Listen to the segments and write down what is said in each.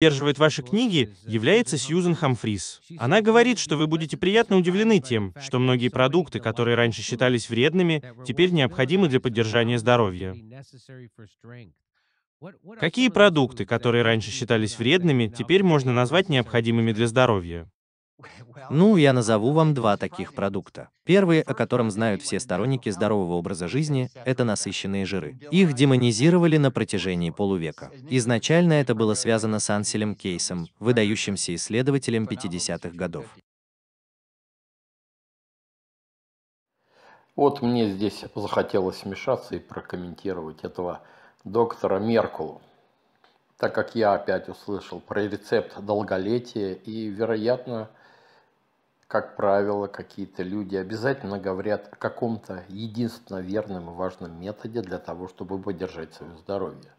поддерживает ваши книги, является Сьюзен Хамфрис. Она говорит, что вы будете приятно удивлены тем, что многие продукты, которые раньше считались вредными, теперь необходимы для поддержания здоровья. Какие продукты, которые раньше считались вредными, теперь можно назвать необходимыми для здоровья? Ну, я назову вам два таких продукта. Первый, о котором знают все сторонники здорового образа жизни, это насыщенные жиры. Их демонизировали на протяжении полувека. Изначально это было связано с Анселем Кейсом, выдающимся исследователем 50-х годов. Вот мне здесь захотелось вмешаться и прокомментировать этого доктора Меркулу, так как я опять услышал про рецепт долголетия и, вероятно, как правило, какие-то люди обязательно говорят о каком-то единственно верном и важном методе для того, чтобы поддержать свое здоровье.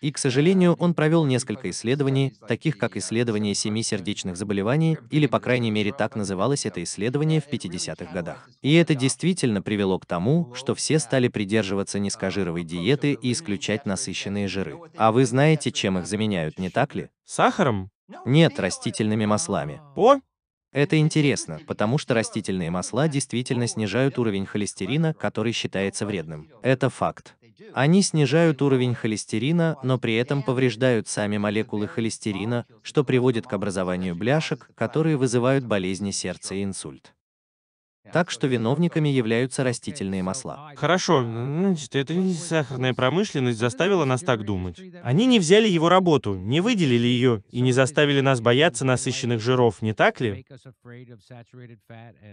И, к сожалению, он провел несколько исследований, таких как исследование семи сердечных заболеваний, или, по крайней мере, так называлось это исследование в 50-х годах. И это действительно привело к тому, что все стали придерживаться низкожировой диеты и исключать насыщенные жиры. А вы знаете, чем их заменяют, не так ли? Сахаром? Нет, растительными маслами. О, это интересно, потому что растительные масла действительно снижают уровень холестерина, который считается вредным. Это факт. Они снижают уровень холестерина, но при этом повреждают сами молекулы холестерина, что приводит к образованию бляшек, которые вызывают болезни сердца и инсульт. Так что виновниками являются растительные масла. Хорошо, значит, это не сахарная промышленность заставила нас так думать. Они не взяли его работу, не выделили ее и не заставили нас бояться насыщенных жиров, не так ли?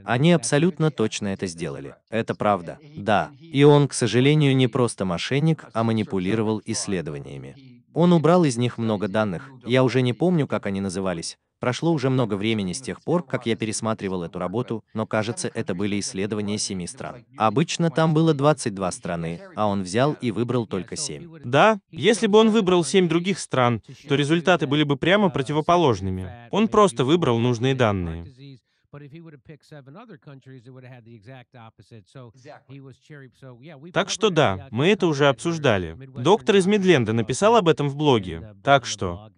Они абсолютно точно это сделали. Это правда. Да. И он, к сожалению, не просто мошенник, а манипулировал исследованиями. Он убрал из них много данных, я уже не помню, как они назывались, Прошло уже много времени с тех пор, как я пересматривал эту работу, но кажется, это были исследования семи стран. Обычно там было 22 страны, а он взял и выбрал только семь. Да, если бы он выбрал семь других стран, то результаты были бы прямо противоположными. Он просто выбрал нужные данные. Так что да, мы это уже обсуждали. Доктор из Мидленда написал об этом в блоге. Так что...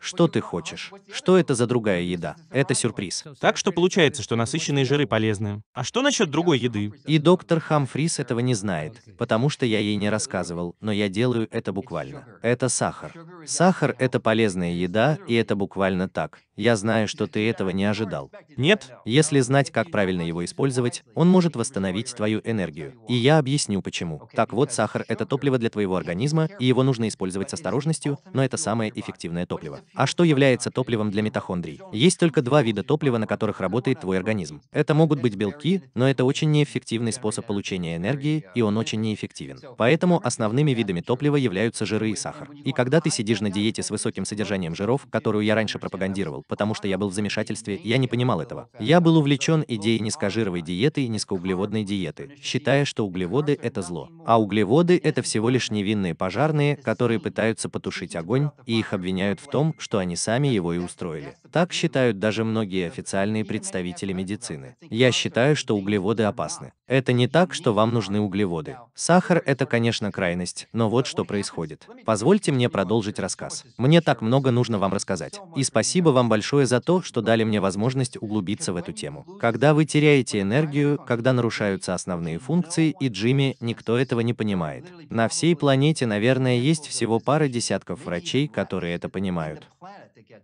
Что ты хочешь? Что это за другая еда? Это сюрприз. Так что получается, что насыщенные жиры полезны. А что насчет другой еды? И доктор Хамфрис этого не знает, потому что я ей не рассказывал, но я делаю это буквально. Это сахар. Сахар – это полезная еда, и это буквально так. Я знаю, что ты этого не ожидал. Нет. Если знать, как правильно его использовать, он может восстановить твою энергию. И я объясню почему. Так вот, сахар – это топливо для твоего организма, и его нужно использовать с осторожностью, но это самое эффективное естественное топливо. А что является топливом для митохондрий? Есть только два вида топлива, на которых работает твой организм. Это могут быть белки, но это очень неэффективный способ получения энергии, и он очень неэффективен. Поэтому основными видами топлива являются жиры и сахар. И когда ты сидишь на диете с высоким содержанием жиров, которую я раньше пропагандировал, потому что я был в замешательстве, я не понимал этого. Я был увлечен идеей низкожировой диеты и низкоуглеводной диеты, считая, что углеводы – это зло. А углеводы – это всего лишь невинные пожарные, которые пытаются потушить огонь, и их обвиняют состоит в том, что они сами его и устроили. Так считают даже многие официальные представители медицины. Я считаю, что углеводы опасны. Это не так, что вам нужны углеводы. Сахар – это, конечно, крайность, но вот что происходит. Позвольте мне продолжить рассказ. Мне так много нужно вам рассказать. И спасибо вам большое за то, что дали мне возможность углубиться в эту тему. Когда вы теряете энергию, когда нарушаются основные функции, и Джимми, никто этого не понимает. На всей планете, наверное, есть всего пара десятков врачей, которые это понимают понимают.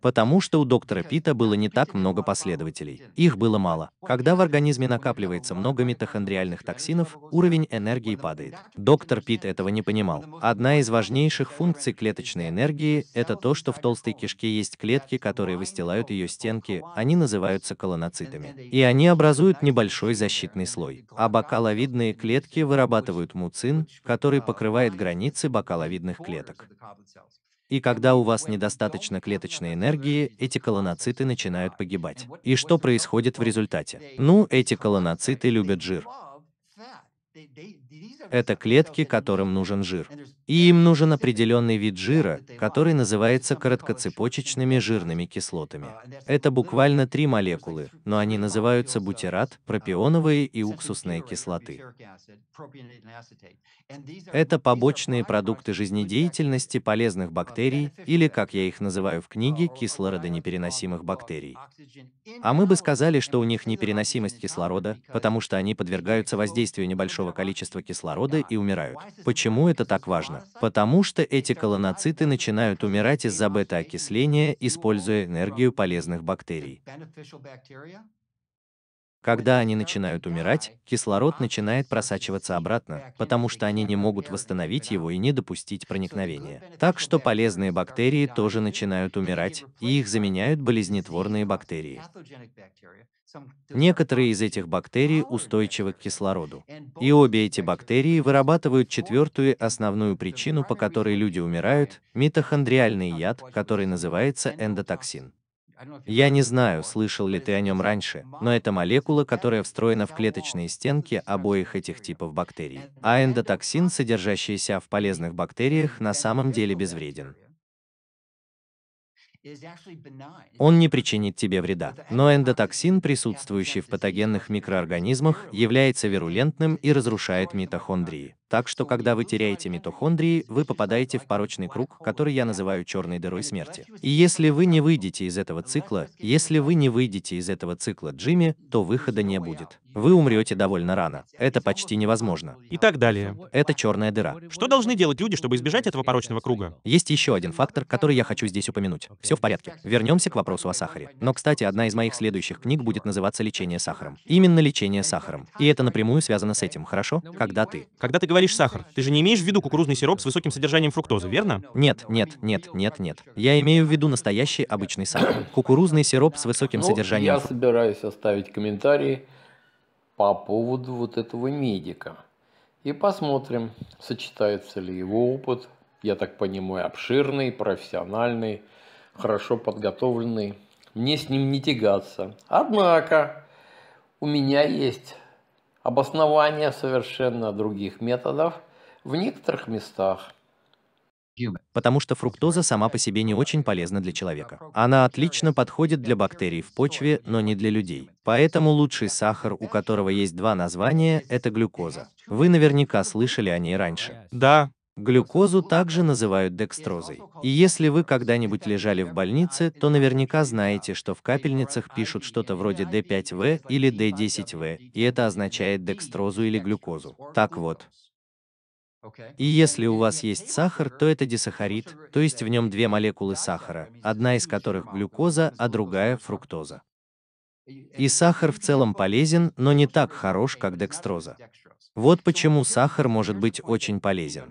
Потому что у доктора Пита было не так много последователей, их было мало. Когда в организме накапливается много митохондриальных токсинов, уровень энергии падает. Доктор Пит этого не понимал. Одна из важнейших функций клеточной энергии – это то, что в толстой кишке есть клетки, которые выстилают ее стенки, они называются колоноцитами. И они образуют небольшой защитный слой. А бокаловидные клетки вырабатывают муцин, который покрывает границы бокаловидных клеток. И когда у вас недостаточно клеточной энергии, эти колоноциты начинают погибать. И что происходит в результате? Ну, эти колоноциты любят жир. Это клетки, которым нужен жир. И им нужен определенный вид жира, который называется короткоцепочечными жирными кислотами. Это буквально три молекулы, но они называются бутират, пропионовые и уксусные кислоты. Это побочные продукты жизнедеятельности полезных бактерий, или, как я их называю в книге, кислородонепереносимых бактерий. А мы бы сказали, что у них непереносимость кислорода, потому что они подвергаются воздействию небольшого количества кислорода и умирают. Почему это так важно? потому что эти колоноциты начинают умирать из-за бета-окисления, используя энергию полезных бактерий. Когда они начинают умирать, кислород начинает просачиваться обратно, потому что они не могут восстановить его и не допустить проникновения. Так что полезные бактерии тоже начинают умирать, и их заменяют болезнетворные бактерии. Некоторые из этих бактерий устойчивы к кислороду. И обе эти бактерии вырабатывают четвертую основную причину, по которой люди умирают – митохондриальный яд, который называется эндотоксин. Я не знаю, слышал ли ты о нем раньше, но это молекула, которая встроена в клеточные стенки обоих этих типов бактерий. А эндотоксин, содержащийся в полезных бактериях, на самом деле безвреден. Он не причинит тебе вреда, но эндотоксин, присутствующий в патогенных микроорганизмах, является вирулентным и разрушает митохондрии. Так что, когда вы теряете митохондрии, вы попадаете в порочный круг, который я называю черной дырой смерти. И если вы не выйдете из этого цикла, если вы не выйдете из этого цикла Джимми, то выхода не будет. Вы умрете довольно рано. Это почти невозможно. И так далее. Это черная дыра. Что должны делать люди, чтобы избежать этого порочного круга? Есть еще один фактор, который я хочу здесь упомянуть. Все в порядке. Вернемся к вопросу о сахаре. Но, кстати, одна из моих следующих книг будет называться «Лечение сахаром». Именно лечение сахаром. И это напрямую связано с этим, хорошо? Когда ты... Когда ты говоришь говоришь сахар, ты же не имеешь в виду кукурузный сироп с высоким содержанием фруктозы, верно? Нет, нет, нет, нет, нет. Я имею в виду настоящий обычный сахар. Кукурузный сироп с высоким ну, содержанием... Я собираюсь оставить комментарии по поводу вот этого медика. И посмотрим, сочетается ли его опыт, я так понимаю, обширный, профессиональный, хорошо подготовленный. Мне с ним не тягаться. Однако, у меня есть обоснования совершенно других методов в некоторых местах. Потому что фруктоза сама по себе не очень полезна для человека. Она отлично подходит для бактерий в почве, но не для людей. Поэтому лучший сахар, у которого есть два названия, это глюкоза. Вы наверняка слышали о ней раньше. Да, Глюкозу также называют декстрозой. И если вы когда-нибудь лежали в больнице, то наверняка знаете, что в капельницах пишут что-то вроде D5V или D10V, и это означает декстрозу или глюкозу. Так вот. И если у вас есть сахар, то это дисахарид, то есть в нем две молекулы сахара, одна из которых глюкоза, а другая фруктоза. И сахар в целом полезен, но не так хорош, как декстроза. Вот почему сахар может быть очень полезен.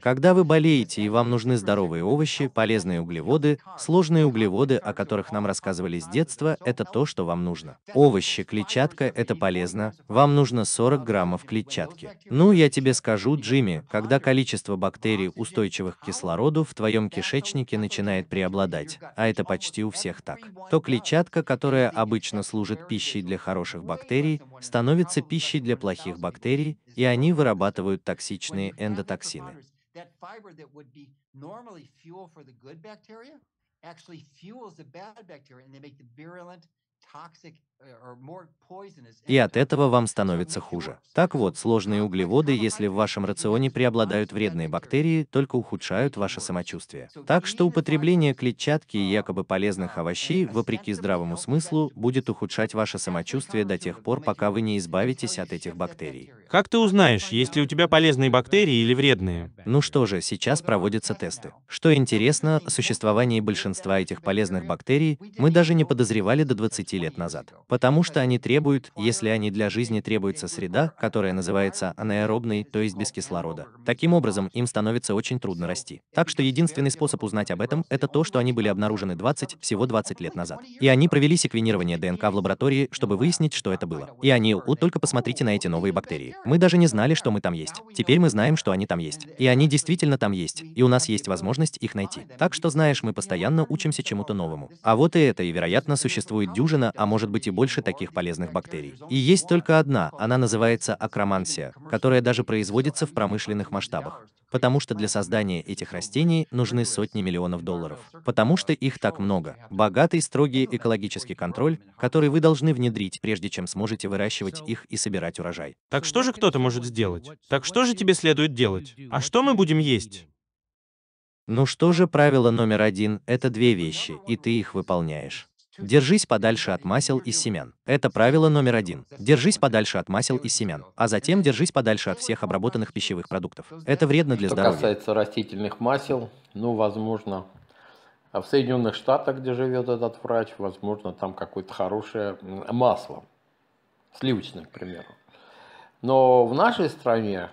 Когда вы болеете и вам нужны здоровые овощи, полезные углеводы, сложные углеводы, о которых нам рассказывали с детства, это то, что вам нужно. Овощи, клетчатка – это полезно, вам нужно 40 граммов клетчатки. Ну, я тебе скажу, Джимми, когда количество бактерий, устойчивых к кислороду, в твоем кишечнике начинает преобладать, а это почти у всех так, то клетчатка, которая обычно служит пищей для хороших бактерий, становится пищей для плохих бактерий, и они вырабатывают токсичные эндотоксины. Э, и от этого вам становится хуже. Так вот, сложные углеводы, если в вашем рационе преобладают вредные бактерии, только ухудшают ваше самочувствие. Так что употребление клетчатки и якобы uh, полезных uh, овощей, вопреки здравому смыслу, будет ухудшать ваше самочувствие до тех пор, пока вы не избавитесь от этих бактерий. Как ты узнаешь, есть ли у тебя полезные бактерии или вредные? Ну что же, сейчас проводятся тесты. Что интересно, о существовании большинства этих полезных бактерий мы даже не подозревали до 20 лет назад. Потому что они требуют, если они для жизни требуется среда, которая называется анаэробной, то есть без кислорода. Таким образом, им становится очень трудно расти. Так что единственный способ узнать об этом, это то, что они были обнаружены 20, всего 20 лет назад. И они провели секвенирование ДНК в лаборатории, чтобы выяснить, что это было. И они, у, только посмотрите на эти новые бактерии. Мы даже не знали, что мы там есть. Теперь мы знаем, что они там есть. И они действительно там есть. И у нас есть возможность их найти. Так что, знаешь, мы постоянно учимся чему-то новому. А вот и это, и, вероятно, существует дюжина, а может быть и больше таких полезных бактерий. И есть только одна, она называется акромансия, которая даже производится в промышленных масштабах. Потому что для создания этих растений нужны сотни миллионов долларов. Потому что их так много. Богатый строгий экологический контроль, который вы должны внедрить, прежде чем сможете выращивать их и собирать урожай. Так что же кто-то может сделать? Так что же тебе следует делать? А что мы будем есть? Ну что же, правило номер один – это две вещи, и ты их выполняешь. Держись подальше от масел и семян. Это правило номер один. Держись подальше от масел и семян, а затем держись подальше от всех обработанных пищевых продуктов. Это вредно для здоровья. Что касается растительных масел, ну, возможно, а в Соединенных Штатах, где живет этот врач, возможно, там какое-то хорошее масло, сливочное, к примеру. Но в нашей стране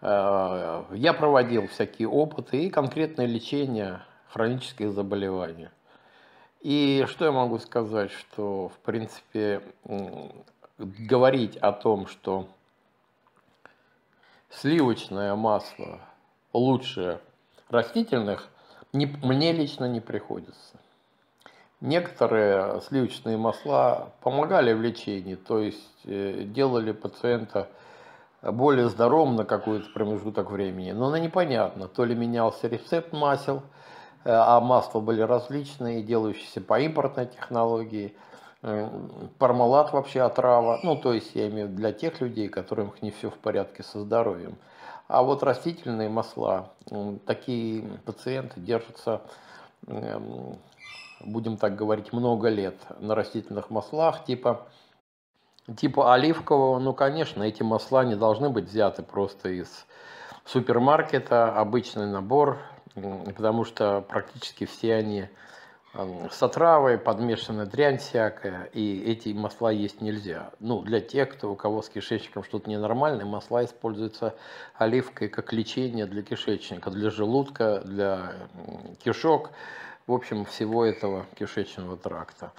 э, я проводил всякие опыты и конкретное лечение хронических заболеваний. И что я могу сказать, что, в принципе, говорить о том, что сливочное масло лучше растительных, не, мне лично не приходится. Некоторые сливочные масла помогали в лечении, то есть э, делали пациента более здоровым на какой-то промежуток времени, но на непонятно, то ли менялся рецепт масел, Э, а масла были различные, делающиеся по импортной технологии, э, пармалат вообще отрава, ну то есть я имею в виду для тех людей, которым не все в порядке со здоровьем. А вот растительные масла, такие пациенты держатся, эм, будем так говорить, много лет на растительных маслах, типа типа оливкового, ну, конечно, эти масла не должны быть взяты просто из супермаркета, обычный набор потому что практически все они с отравой, подмешана дрянь всякая, и эти масла есть нельзя. Ну, для тех, кто, у кого с кишечником что-то ненормальное, масла используются оливкой как лечение для кишечника, для желудка, для кишок, в общем, всего этого кишечного тракта.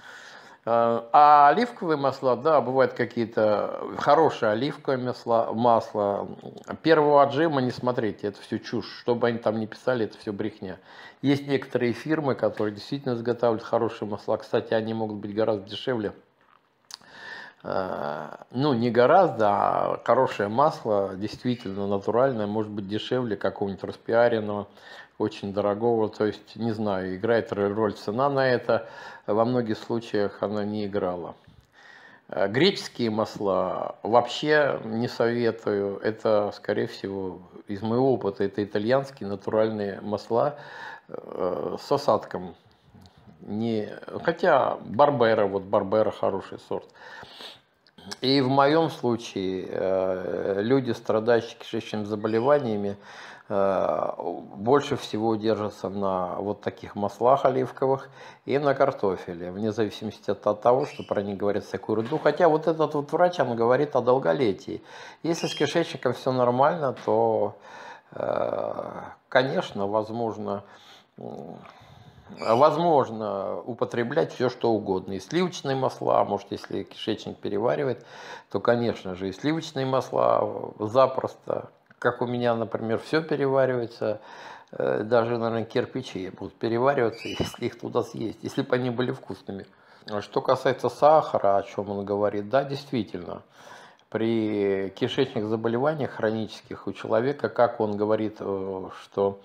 Э, а оливковые масла, да, бывают какие-то хорошие оливковые масла, масло. Первого отжима не смотрите, это все чушь. Что бы они там ни писали, это все брехня. Есть некоторые фирмы, которые действительно изготавливают хорошие масла. Кстати, они могут быть гораздо дешевле. Э, ну, не гораздо, а хорошее масло, действительно натуральное, может быть дешевле какого-нибудь распиаренного очень дорогого, то есть, не знаю, играет роль цена на это, во многих случаях она не играла. Э, греческие масла вообще не советую. Это, скорее всего, из моего опыта, это итальянские натуральные масла э, с осадком. Не... Хотя Барбера, вот Барбера хороший сорт. И в моем случае э, люди, страдающие кишечными заболеваниями, Э, больше всего держатся на вот таких маслах оливковых и на картофеле, вне зависимости от того, что про них говорит всякую руду. Хотя вот этот вот врач, он говорит о долголетии. Если с кишечником все нормально, то, э, конечно, возможно, Возможно употреблять все, что угодно. И сливочные масла, может, если кишечник переваривает, то, конечно же, и сливочные масла запросто как у меня, например, все переваривается, э, даже, наверное, кирпичи будут перевариваться, если их туда съесть, если бы они были вкусными. А что касается сахара, о чем он говорит, да, действительно, при кишечных заболеваниях хронических у человека, как он говорит, э, что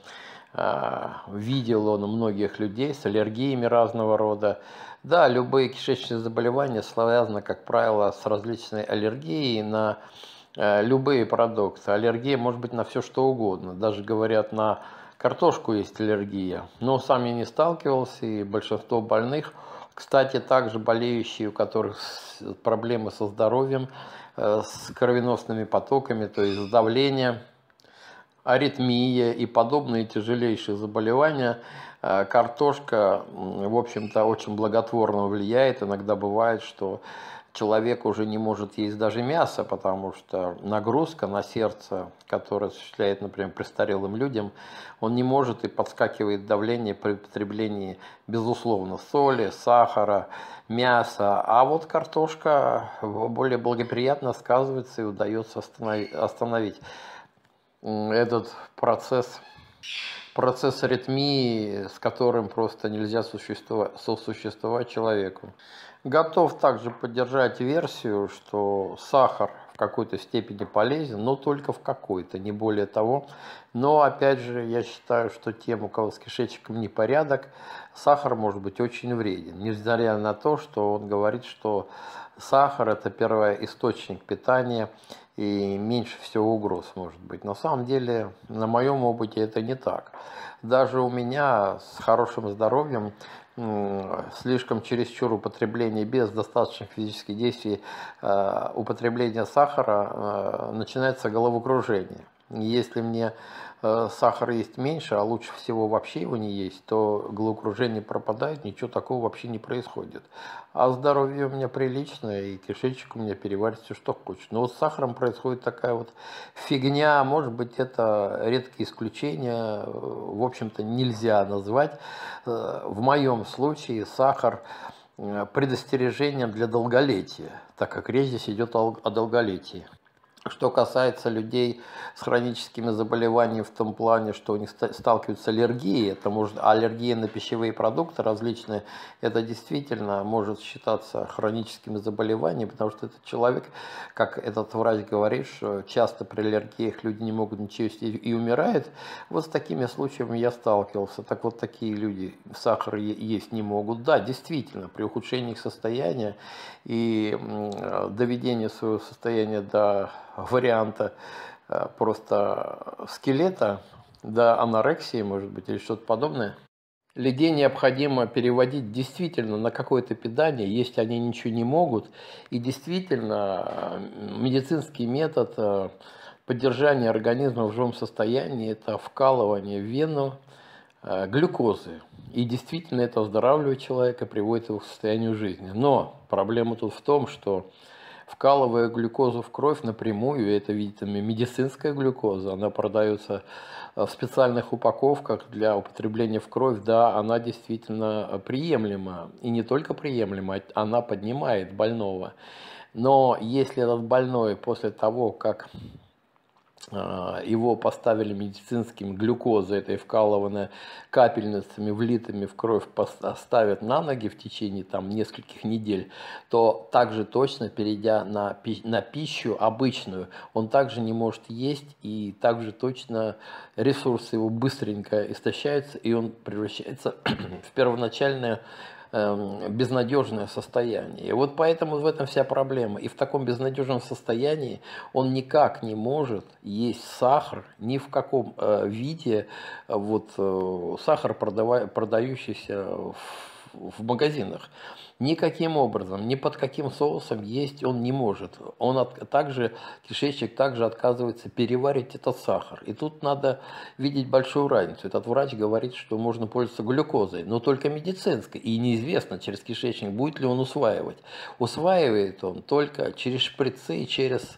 э, видел он многих людей с аллергиями разного рода. Да, любые кишечные заболевания связаны, как правило, с различной аллергией на Э, любые продукты. Аллергия может быть на все что угодно. Даже говорят, на картошку есть аллергия. Но сам я не сталкивался, и большинство больных, кстати, также болеющие, у которых проблемы со здоровьем, э, с кровеносными потоками, то есть с давлением аритмия и подобные тяжелейшие заболевания, э, картошка, в общем-то, очень благотворно влияет. Иногда бывает, что человек уже не может есть даже мясо, потому что нагрузка на сердце, которая осуществляет, например, престарелым людям, он не может и подскакивает давление при потреблении, безусловно, соли, сахара, мяса. А вот картошка более благоприятно сказывается и удается остановить этот процесс процесс аритмии, с которым просто нельзя сосуществовать человеку. Готов также поддержать версию, что сахар в какой-то степени полезен, но только в какой-то, не более того. Но опять же, я считаю, что тем, у кого с кишечником непорядок, сахар может быть очень вреден. Несмотря на то, что он говорит, что сахар – это первый источник питания и меньше всего угроз может быть. На самом деле, на моем опыте это не так. Даже у меня с хорошим здоровьем слишком чересчур употребление без достаточных физических действий а, употребления сахара а, начинается головокружение. Если мне э, сахара есть меньше, а лучше всего вообще его не есть, то головокружение пропадает, ничего такого вообще не происходит. А здоровье у меня приличное, и кишечник у меня переварит все, что хочет. Но вот с сахаром происходит такая вот фигня, может быть, это редкие исключения, э, в общем-то, нельзя назвать. Э, в моем случае сахар предостережением для долголетия, так как речь здесь идет о долголетии. Что касается людей с хроническими заболеваниями в том плане, что у них сталкиваются аллергии, это может, аллергия на пищевые продукты различные, это действительно может считаться хроническими заболеваниями, потому что этот человек, как этот врач говорит, что часто при аллергиях люди не могут ничего есть и умирают. Вот с такими случаями я сталкивался. Так вот такие люди сахар есть не могут. Да, действительно, при ухудшении их состояния и э, доведении своего состояния до варианта э, просто скелета до анорексии, может быть, или что-то подобное. Людей необходимо переводить действительно на какое-то питание, если они ничего не могут. И действительно, э, медицинский метод э, поддержания организма в живом состоянии – это вкалывание в вену глюкозы. И действительно это оздоравливает человека, приводит его к состоянию жизни. Но проблема тут в том, что вкалывая глюкозу в кровь напрямую, это, видите, медицинская глюкоза, она продается э, в специальных упаковках для употребления в кровь, да, она действительно э, приемлема, и не только приемлема, а она поднимает больного. Но если этот больной после того, как а, его поставили медицинским глюкозой, этой вкалованной капельницами, влитыми в кровь, поставят на ноги в течение там нескольких недель, то также точно, перейдя на, на пищу обычную, он также не может есть, и также точно ресурсы его быстренько истощаются, и он превращается в первоначальное Эм, безнадежное состояние. И вот поэтому в этом вся проблема. И в таком безнадежном состоянии он никак не может есть сахар ни в каком э, виде. Вот э, сахар, продающийся в магазинах никаким образом, ни под каким соусом есть он не может. Он от, также, кишечник также отказывается переварить этот сахар. И тут надо видеть большую разницу. Этот врач говорит, что можно пользоваться глюкозой, но только медицинской. И неизвестно через кишечник, будет ли он усваивать. Усваивает он только через шприцы и через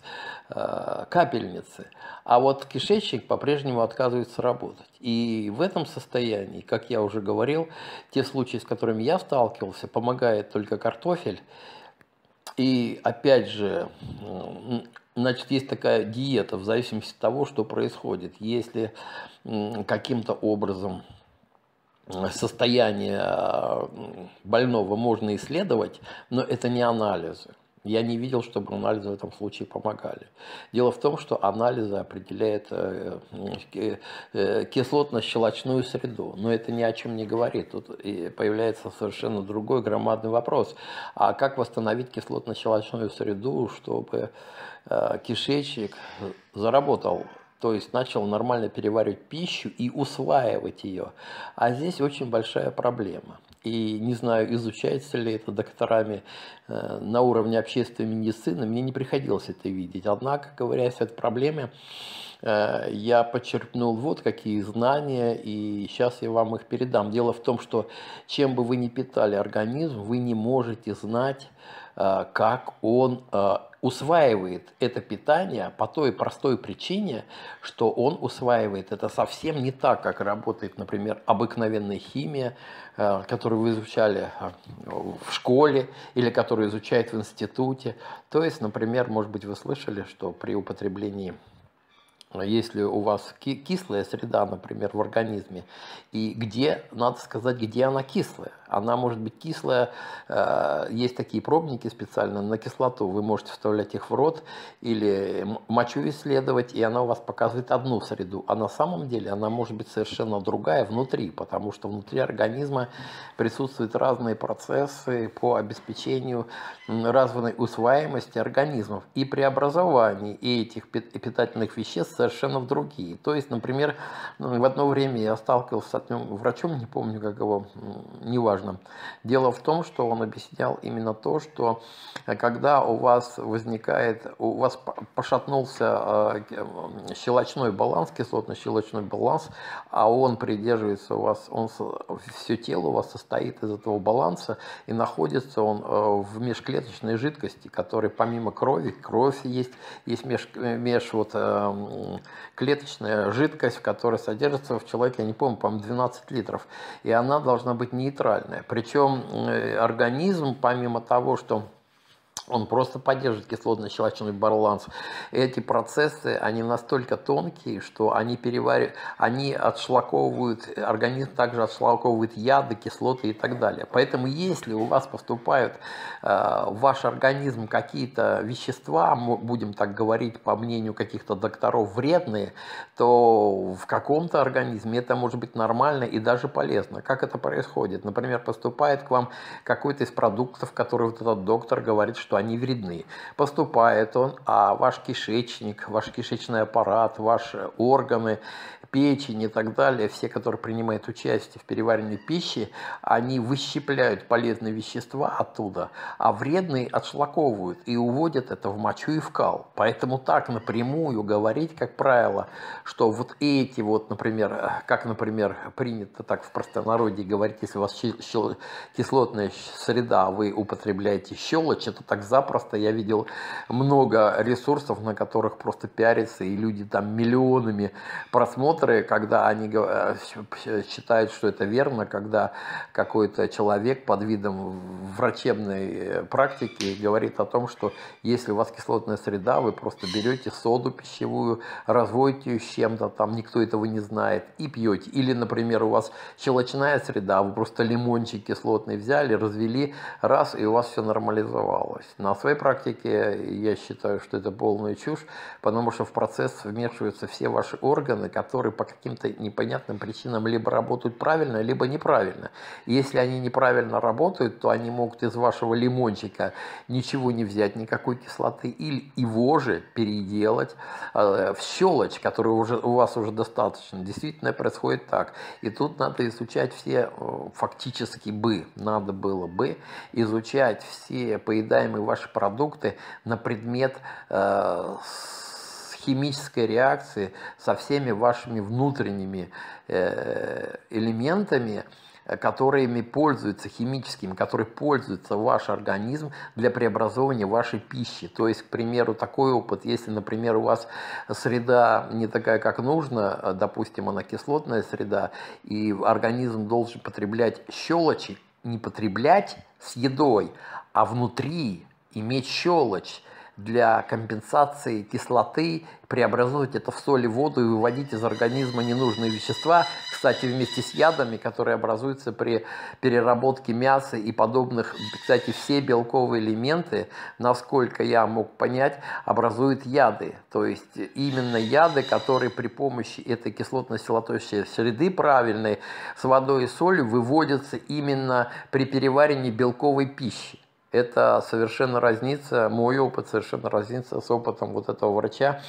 Э, капельницы, а вот кишечник по-прежнему отказывается работать. И в этом состоянии, как я уже говорил, те случаи, с которыми я сталкивался, помогает только картофель. И опять же, Значит, есть такая диета в зависимости от того, что происходит. Если каким-то образом состояние э, больного можно исследовать, но это не анализы. Я не видел, чтобы анализы в этом случае помогали. Дело в том, что анализы определяют э, э, э, кислотно-щелочную среду, но это ни о чем не говорит. Тут появляется совершенно другой громадный вопрос. А как восстановить кислотно-щелочную среду, чтобы кишечник заработал то есть начал нормально переваривать пищу и усваивать ее. А здесь очень большая проблема и не знаю, изучается ли это докторами э, на уровне общественной медицины, мне не приходилось это видеть. Однако, говоря о этой проблеме, э, я почерпнул вот какие знания, и сейчас я вам их передам. Дело в том, что чем бы вы ни питали организм, вы не можете знать, Э, как он э, усваивает это питание по той простой причине, что он усваивает это совсем не так, как работает, например, обыкновенная химия, э, которую вы изучали в школе или которую изучают в институте. То есть, например, может быть, вы слышали, что при употреблении если у вас кислая среда, например, в организме, и где, надо сказать, где она кислая. Она может быть кислая. Э, есть такие пробники специально на кислоту. Вы можете вставлять их в рот или мочу исследовать, и она у вас показывает одну среду. А на самом деле она может быть совершенно другая внутри, потому что внутри организма присутствуют разные процессы по обеспечению разной усваиваемости организмов и преобразовании и этих питательных веществ совершенно в другие. То есть, например, в одно время я сталкивался с одним врачом, не помню как его, неважно, важным. Дело в том, что он объяснял именно то, что э, когда у вас возникает, у вас пошатнулся э, щелочной баланс, кислотно-щелочной баланс, а он придерживается у вас, он, все тело у вас состоит из этого баланса, и находится он э, в межклеточной жидкости, которая помимо крови, кровь есть, есть меж, меж вот, клеточная жидкость, в которой содержится в человеке, я не помню, по-моему, 12 литров, и она должна быть нейтральной неприятное. Причем э, организм, помимо того, что он просто поддержит кислотно-щелочной баланс. Эти процессы, они настолько тонкие, что они переваривают, они отшлаковывают, организм также отшлаковывает яды, кислоты и так далее. Поэтому если у вас поступают э, в ваш организм какие-то вещества, будем так говорить, по мнению каких-то докторов, вредные, то в каком-то организме это может быть нормально и даже полезно. Как это происходит? Например, поступает к вам какой-то из продуктов, который вот этот доктор говорит, что они вредны. Поступает он, а ваш кишечник, ваш кишечный аппарат, ваши органы печень и так далее, все, которые принимают участие в переваренной пище, они выщепляют полезные вещества оттуда, а вредные отшлаковывают и уводят это в мочу и в кал. Поэтому так напрямую говорить, как правило, что вот эти вот, например, как, например, принято так в простонародье говорить, если у вас кислотная среда, а вы употребляете щелочь, это так запросто. Я видел много ресурсов, на которых просто пиарится, и люди там миллионами просмотров некоторые, когда они э, считают, что это верно, когда какой-то человек под видом врачебной э, практики говорит о том, что если у вас кислотная среда, вы просто берете соду пищевую, разводите ее с чем-то, там никто этого не знает, и пьете. Или, например, у вас щелочная среда, вы просто лимончик кислотный взяли, развели, раз, и у вас все нормализовалось. На своей практике я считаю, что это полная чушь, потому что в процесс вмешиваются все ваши органы, которые которые по каким-то непонятным причинам либо работают правильно, либо неправильно. если они неправильно работают, то они могут из вашего лимончика ничего не взять, никакой кислоты, или его же переделать э, в щелочь, которую уже, у вас уже достаточно. Действительно происходит так. И тут надо изучать все, э, фактически бы, надо было бы изучать все поедаемые ваши продукты на предмет э, химической реакции со всеми вашими внутренними э, элементами, которыми пользуются химическими, которые пользуется ваш организм для преобразования вашей пищи. То есть, к примеру, такой опыт, если, например, у вас среда не такая, как нужно, а, допустим, она кислотная среда, и организм должен потреблять щелочи, не потреблять с едой, а внутри иметь щелочь, для компенсации кислоты, преобразовывать это в соль и воду и выводить из организма ненужные вещества, кстати, вместе с ядами, которые образуются при переработке мяса и подобных, кстати, все белковые элементы, насколько я мог понять, образуют яды, то есть именно яды, которые при помощи этой кислотно-силоточной среды правильной с водой и солью выводятся именно при переваривании белковой пищи это совершенно разница, мой опыт совершенно разница с опытом вот этого врача.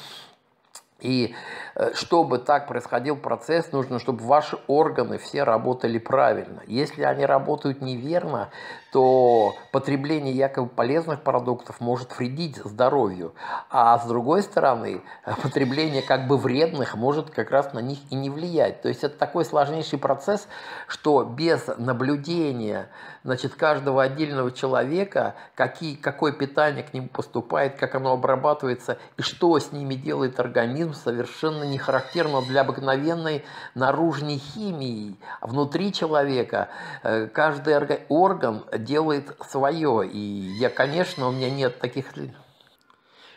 И э, чтобы так происходил процесс, нужно, чтобы ваши органы все работали правильно. Если они работают неверно, то потребление якобы полезных продуктов может вредить здоровью. А с другой стороны, потребление как бы вредных может как раз на них и не влиять. То есть это такой сложнейший процесс, что без наблюдения значит, каждого отдельного человека, какие, какое питание к нему поступает, как оно обрабатывается и что с ними делает организм, совершенно не характерно для обыкновенной наружной химии. Внутри человека э, каждый орган делает свое. И я, конечно, у меня нет таких...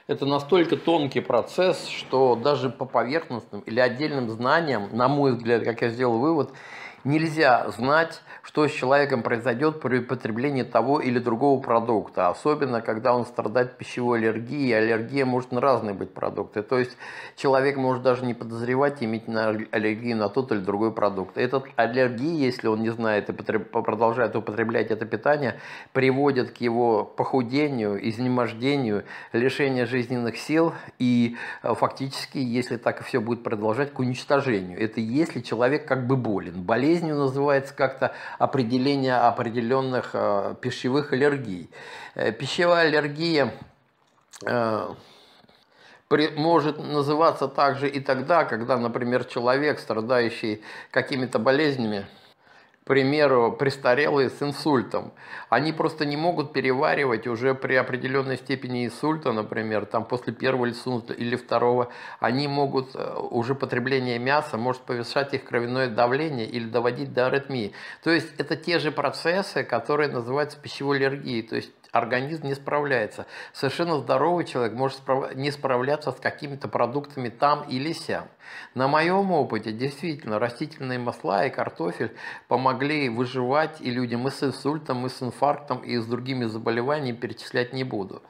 Это настолько тонкий процесс, что даже по поверхностным или отдельным знаниям, на мой взгляд, как я сделал вывод, Нельзя знать, что с человеком произойдет при употреблении того или другого продукта, особенно когда он страдает пищевой аллергией. Аллергия может на разные быть продукты. То есть человек может даже не подозревать и иметь аллергию на тот или другой продукт. Этот аллергия, если он не знает и продолжает употреблять это питание, приводит к его похудению, изнемождению, лишению жизненных сил и э, фактически, если так и все будет продолжать, к уничтожению. Это если человек как бы болен. Болезнь болезнью называется как-то определение определенных э, пищевых аллергий. Э, пищевая аллергия э, может называться также и тогда, когда, например, человек, страдающий какими-то болезнями, примеру, престарелые с инсультом, они просто не могут переваривать уже при определенной степени инсульта, например, там после первого инсульта или второго, они могут, э, уже потребление мяса может повышать их кровяное давление или доводить до аритмии. То есть это те же процессы, которые называются пищевой аллергией. То есть организм не справляется. Совершенно здоровый человек может не справляться с какими-то продуктами там или сям. На моем опыте действительно растительные масла и картофель помогли выживать и людям и с инсультом, и с инфарктом, и с другими заболеваниями перечислять не буду.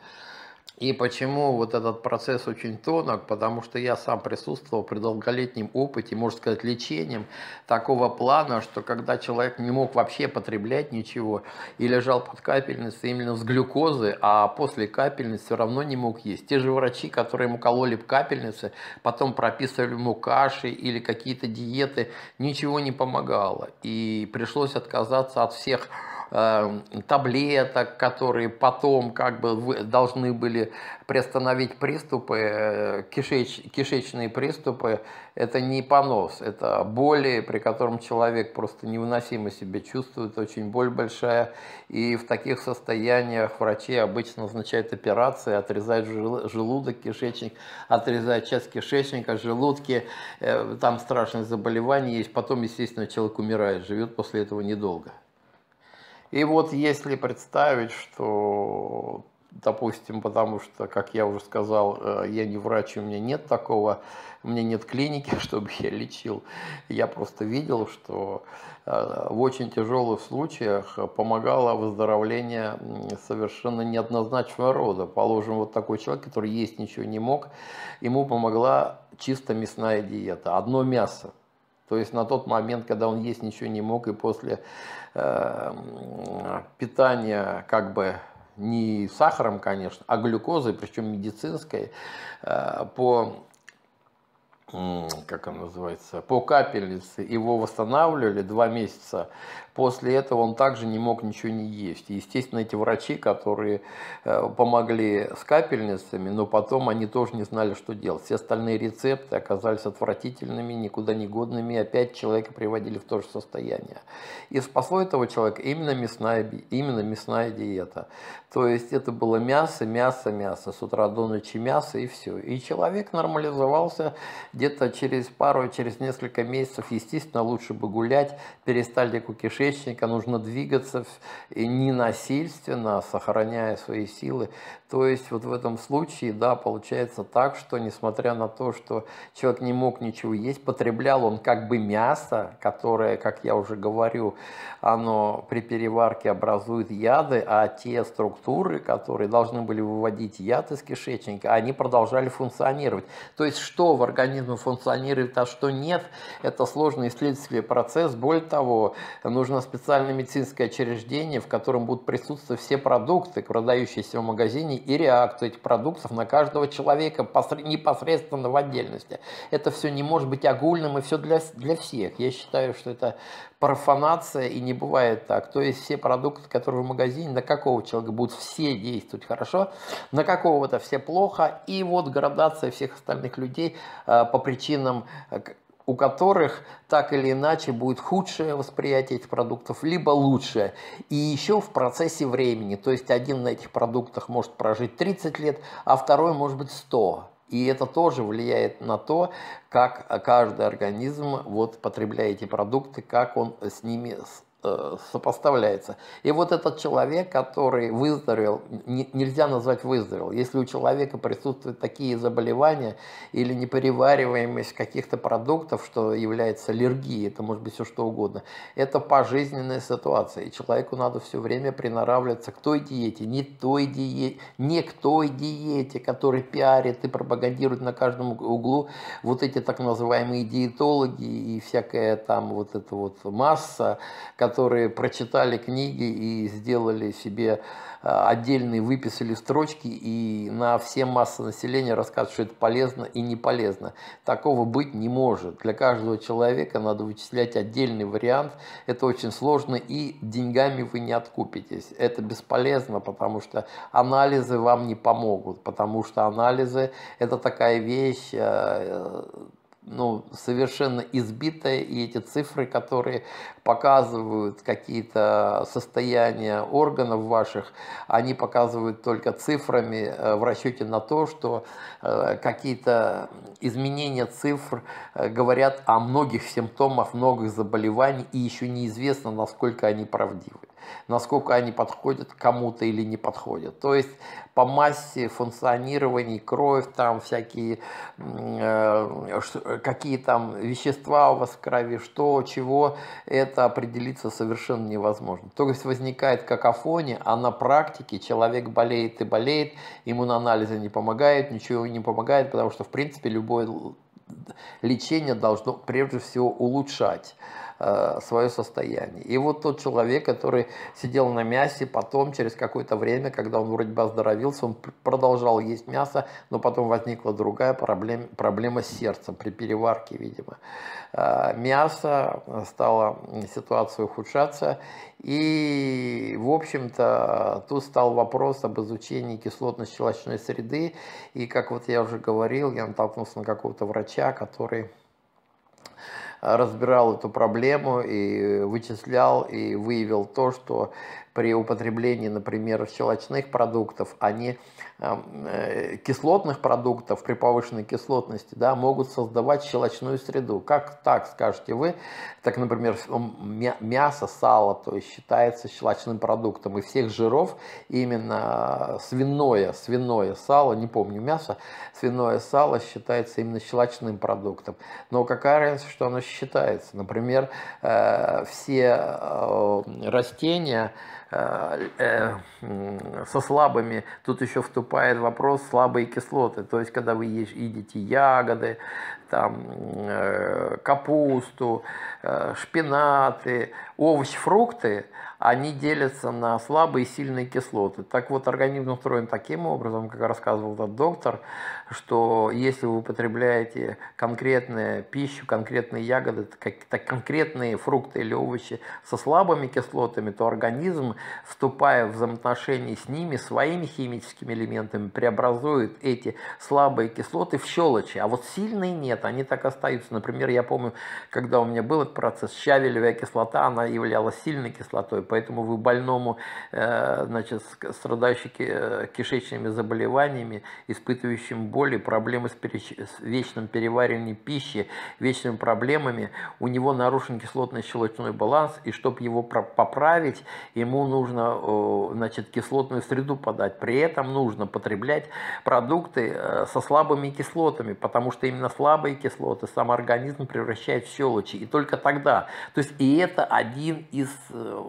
И почему вот этот процесс очень тонок? Потому что я сам присутствовал при долголетнем опыте, можно сказать, лечением такого плана, что когда человек не мог вообще потреблять ничего и лежал под капельницей именно с глюкозы, а после капельницы все равно не мог есть. Те же врачи, которые ему кололи в капельницы, потом прописывали ему каши или какие-то диеты, ничего не помогало. И пришлось отказаться от всех Э, таблеток, которые потом как бы должны были приостановить приступы, э, кишеч, кишечные приступы, это не понос, это боли, при котором человек просто невыносимо себя чувствует, очень боль большая, и в таких состояниях врачи обычно назначают операции, отрезают желудок, кишечник, отрезают часть кишечника, желудки, э, там страшные заболевания есть, потом, естественно, человек умирает, живет после этого недолго. И вот если представить, что, допустим, потому что, как я уже сказал, э, я не врач, у меня нет такого, у меня нет клиники, чтобы я лечил. Я просто видел, что э, в очень тяжелых случаях помогало выздоровление совершенно неоднозначного рода. Положим, вот такой человек, который есть ничего не мог, ему помогла чисто мясная диета, одно мясо. То есть на тот момент, когда он есть ничего не мог, и после Э, питание как бы не сахаром, конечно, а глюкозой, причем медицинской, э, по как она называется, по капельнице его восстанавливали два месяца, После этого он также не мог ничего не есть. естественно, эти врачи, которые э, помогли с капельницами, но потом они тоже не знали, что делать. Все остальные рецепты оказались отвратительными, никуда не годными, и опять человека приводили в то же состояние. И спасло этого человека именно мясная, именно мясная диета. То есть это было мясо, мясо, мясо, с утра до ночи мясо и все. И человек нормализовался где-то через пару, через несколько месяцев. Естественно, лучше бы гулять, перестали кукиши кишечника, нужно двигаться не насильственно, а сохраняя свои силы. То есть вот в этом случае, да, получается так, что несмотря на то, что человек не мог ничего есть, потреблял он как бы мясо, которое, как я уже говорю, оно при переварке образует яды, а те структуры, которые должны были выводить яд из кишечника, они продолжали функционировать. То есть что в организме функционирует, а что нет, это сложный исследовательский процесс. Более того, нужно нужно специальное медицинское учреждение, в котором будут присутствовать все продукты, продающиеся в магазине, и реакцию этих продуктов на каждого человека непосредственно в отдельности. Это все не может быть огульным и все для, для всех. Я считаю, что это профанация и не бывает так. То есть все продукты, которые в магазине, на какого человека будут все действовать хорошо, на какого-то все плохо, и вот градация всех остальных людей э, по причинам э, у которых так или иначе будет худшее восприятие этих продуктов, либо лучшее. И еще в процессе времени. То есть один на этих продуктах может прожить 30 лет, а второй может быть 100. И это тоже влияет на то, как каждый организм вот, потребляет эти продукты, как он с ними Э, сопоставляется. И вот этот человек, который выздоровел, нельзя назвать выздоровел. Если у человека присутствуют такие заболевания или неперевариваемость каких-то продуктов, что является аллергией, это может быть все что угодно, это пожизненная ситуация. И человеку надо все время приноравливаться к той диете, не, той диете, не к той диете, которая пиарит и пропагандирует на каждом углу вот эти так называемые диетологи и всякая там вот эта вот масса, которая которые прочитали книги и сделали себе э, отдельные, выписали строчки и на все массы населения рассказывают, что это полезно и не полезно. Такого быть не может. Для каждого человека надо вычислять отдельный вариант. Это очень сложно и деньгами вы не откупитесь. Это бесполезно, потому что анализы вам не помогут, потому что анализы – это такая вещь, э, ну, совершенно избитая, и эти цифры, которые показывают какие-то состояния органов ваших, они показывают только цифрами э, в расчете на то, что э, какие-то изменения цифр э, говорят о многих симптомах, многих заболеваний, и еще неизвестно, насколько они правдивы насколько они подходят кому-то или не подходят. То есть по массе функционирований кровь, там всякие, э, какие там вещества у вас в крови, что, чего, это определиться совершенно невозможно. То есть возникает какофония, а на практике человек болеет и болеет, ему на иммуноанализы не помогает, ничего не помогает, потому что, в принципе, любое лечение должно прежде всего улучшать Э, свое состояние. И вот тот человек, который сидел на мясе, потом через какое-то время, когда он вроде бы оздоровился, он продолжал есть мясо, но потом возникла другая проблема, проблема с сердцем при переварке, видимо. Э, мясо э, стало ситуацию ухудшаться, и, в общем-то, тут стал вопрос об изучении кислотно-щелочной среды, и, как вот я уже говорил, я натолкнулся на какого-то врача, который разбирал эту проблему и вычислял и выявил то, что при употреблении, например, щелочных продуктов, они а эм, э, кислотных продуктов при повышенной кислотности да, могут создавать щелочную среду. Как так, скажете вы? Так, например, мясо, сало то есть считается щелочным продуктом. И всех жиров именно э, свиное, свиное сало, не помню мясо, свиное сало считается именно щелочным продуктом. Но какая разница, что оно считается? Например, э, все э, растения, Э, со слабыми, тут еще вступает вопрос слабые кислоты, то есть когда вы едите ягоды, там, э, капусту, э, шпинаты, овощи, фрукты, они делятся на слабые и сильные кислоты. Так вот, организм устроен таким образом, как рассказывал этот доктор, что если вы употребляете конкретную пищу, конкретные ягоды, какие-то конкретные фрукты или овощи со слабыми кислотами, то организм, вступая в взаимоотношения с ними, своими химическими элементами преобразует эти слабые кислоты в щелочи, а вот сильные нет, они так остаются. Например, я помню, когда у меня был этот процесс, щавелевая кислота, она являлась сильной кислотой, Поэтому вы больному, э, значит, страдающему э, кишечными заболеваниями, испытывающим боли, проблемы с, переч... с вечным перевариванием пищи, вечными проблемами, у него нарушен кислотно-щелочной баланс, и чтобы его поправить, ему нужно, значит, кислотную среду подать. При этом нужно потреблять продукты э, со слабыми кислотами, потому что именно слабые кислоты сам организм превращает в щелочи. И только тогда. То есть и это один из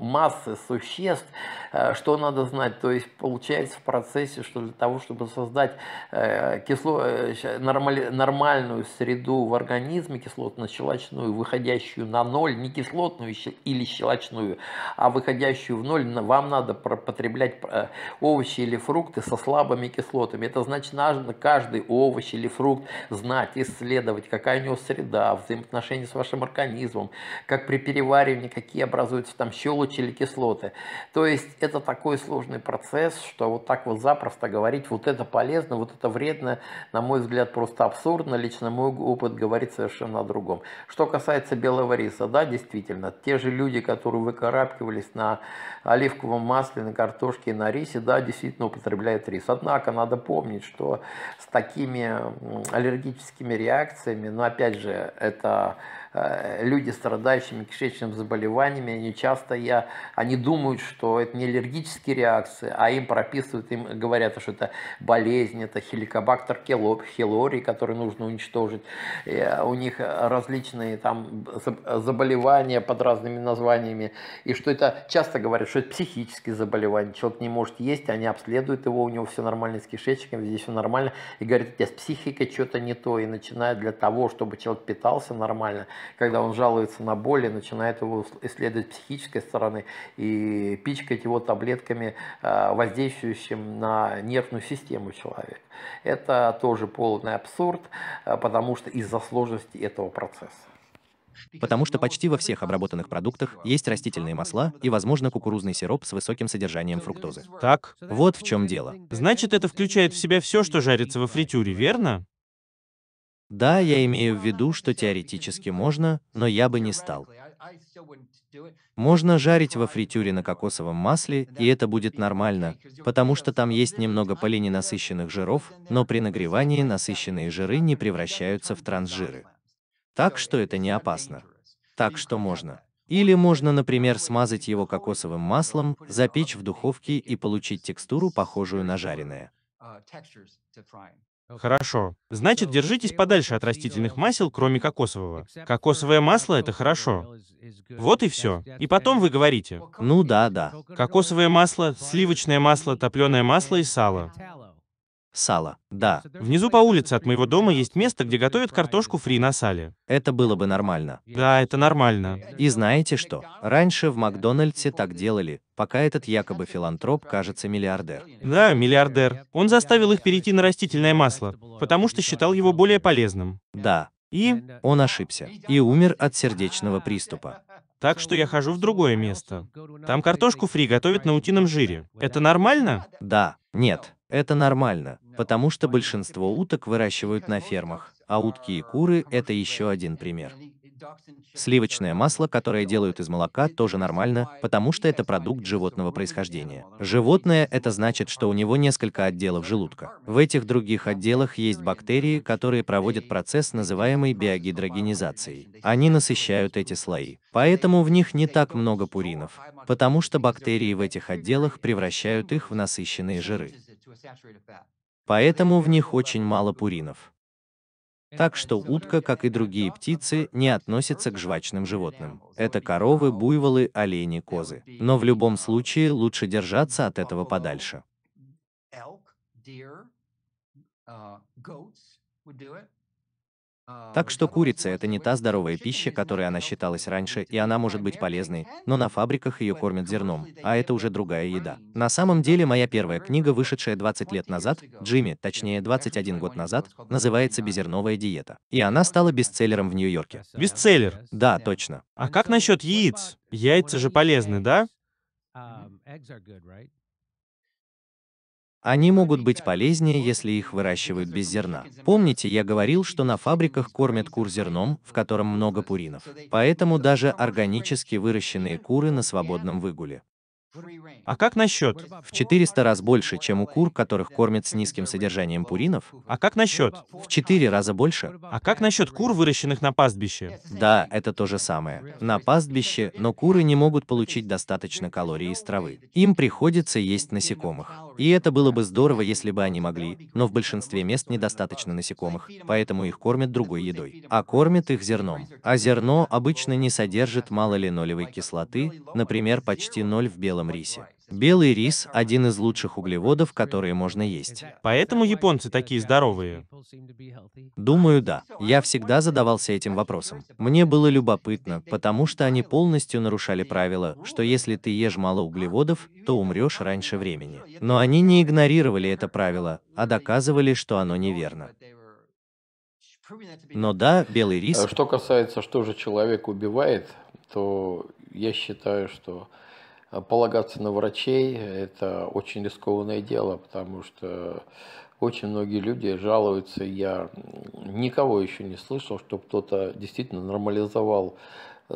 масс массы существ, э, что надо знать. То есть получается в процессе, что для того, чтобы создать э, кисло... Э, нормальную среду в организме, кислотно-щелочную, выходящую на ноль, не кислотную или щелочную, а выходящую в ноль, вам надо потреблять овощи или фрукты со слабыми кислотами. Это значит, нужно каждый овощ или фрукт знать, исследовать, какая у него среда, взаимоотношения с вашим организмом, как при переваривании, какие образуются там щелочи или кислоты кислоты. То есть это такой сложный процесс, что вот так вот запросто говорить, вот это полезно, вот это вредно, на мой взгляд, просто абсурдно. Лично мой опыт говорит совершенно о другом. Что касается белого риса, да, действительно, те же люди, которые выкарабкивались на оливковом масле, на картошке и на рисе, да, действительно употребляют рис. Однако надо помнить, что с такими аллергическими реакциями, но ну, опять же, это Э, люди, страдающими кишечными заболеваниями, они часто я, они думают, что это не аллергические реакции, а им прописывают, им говорят, что это болезнь, это хеликобактер хилори, который нужно уничтожить. Э, у них различные там заболевания под разными названиями. И что это часто говорят, что это психические заболевания. Человек не может есть, они обследуют его, у него все нормально с кишечником, здесь все нормально. И говорят, у тебя с психикой что-то не то. И начинают для того, чтобы человек питался нормально, когда он жалуется на боли, начинает его исследовать психической стороны и пичкать его таблетками, э, воздействующим на нервную систему человека. Это тоже полный абсурд, э, потому что из-за сложности этого процесса. Потому что почти во всех обработанных продуктах есть растительные масла и, возможно, кукурузный сироп с высоким содержанием фруктозы. Так. Вот в чем дело. Значит, это включает в себя все, что жарится во фритюре, верно? Да, я имею в виду, что теоретически можно, но я бы не стал. Можно жарить во фритюре на кокосовом масле, и это будет нормально, потому что там есть немного полиненасыщенных жиров, но при нагревании насыщенные жиры не превращаются в трансжиры. Так что это не опасно. Так что можно. Или можно, например, смазать его кокосовым маслом, запечь в духовке и получить текстуру, похожую на жареное. Хорошо. Значит, держитесь подальше от растительных масел, кроме кокосового. Кокосовое масло — это хорошо. Вот и все. И потом вы говорите. Ну да, да. Кокосовое масло, сливочное масло, топленое масло и сало сала. Да. Внизу по улице от моего дома есть место, где готовят картошку фри на сале. Это было бы нормально. Да, это нормально. И знаете что? Раньше в Макдональдсе так делали, пока этот якобы филантроп кажется миллиардер. Да, миллиардер. Он заставил их перейти на растительное масло, потому что считал его более полезным. Да. И он ошибся. И умер от сердечного приступа. Так что я хожу в другое место. Там картошку фри готовят на утином жире. Это нормально? Да. Нет. Это нормально, потому что большинство уток выращивают на фермах, а утки и куры – это еще один пример. Сливочное масло, которое делают из молока, тоже нормально, потому что это продукт животного происхождения. Животное – это значит, что у него несколько отделов желудка. В этих других отделах есть бактерии, которые проводят процесс, называемый биогидрогенизацией. Они насыщают эти слои. Поэтому в них не так много пуринов, потому что бактерии в этих отделах превращают их в насыщенные жиры. Поэтому в них очень мало пуринов. Так что утка, как и другие птицы, не относится к жвачным животным. Это коровы, буйволы, олени, козы. Но в любом случае лучше держаться от этого подальше. Uh, а, так ну, что курица – это не та здоровая пища, которой она считалась раньше, и она может быть полезной, но на фабриках ее кормят зерном, а это уже другая еда. На самом деле, моя первая книга, вышедшая 20 лет назад, Джимми, точнее 21 год назад, называется «Беззерновая диета». И она стала бестселлером в Нью-Йорке. Бестселлер? Да, точно. А как насчет яиц? Яйца же полезны, да? Они могут быть полезнее, если их выращивают без зерна. Помните, я говорил, что на фабриках кормят кур зерном, в котором много пуринов. Поэтому даже органически выращенные куры на свободном выгуле а как насчет? В 400 раз больше, чем у кур, которых кормят с низким содержанием пуринов. А как насчет? В 4 раза больше. А как насчет кур, выращенных на пастбище? Да, это то же самое. На пастбище, но куры не могут получить достаточно калорий из травы. Им приходится есть насекомых. И это было бы здорово, если бы они могли, но в большинстве мест недостаточно насекомых, поэтому их кормят другой едой. А кормят их зерном. А зерно обычно не содержит мало линолевой кислоты, например, почти ноль в белом белом рисе. Белый рис – один из лучших углеводов, которые можно есть. Поэтому японцы такие здоровые? Думаю, да. Я всегда задавался этим вопросом. Мне было любопытно, потому что они полностью нарушали правило, что если ты ешь мало углеводов, то умрешь раньше времени. Но они не игнорировали это правило, а доказывали, что оно неверно. Но да, белый рис... Э, что касается, что же человек убивает, то я считаю, что полагаться на врачей – это очень рискованное дело, потому что очень многие люди жалуются, я никого еще не слышал, чтобы кто-то действительно нормализовал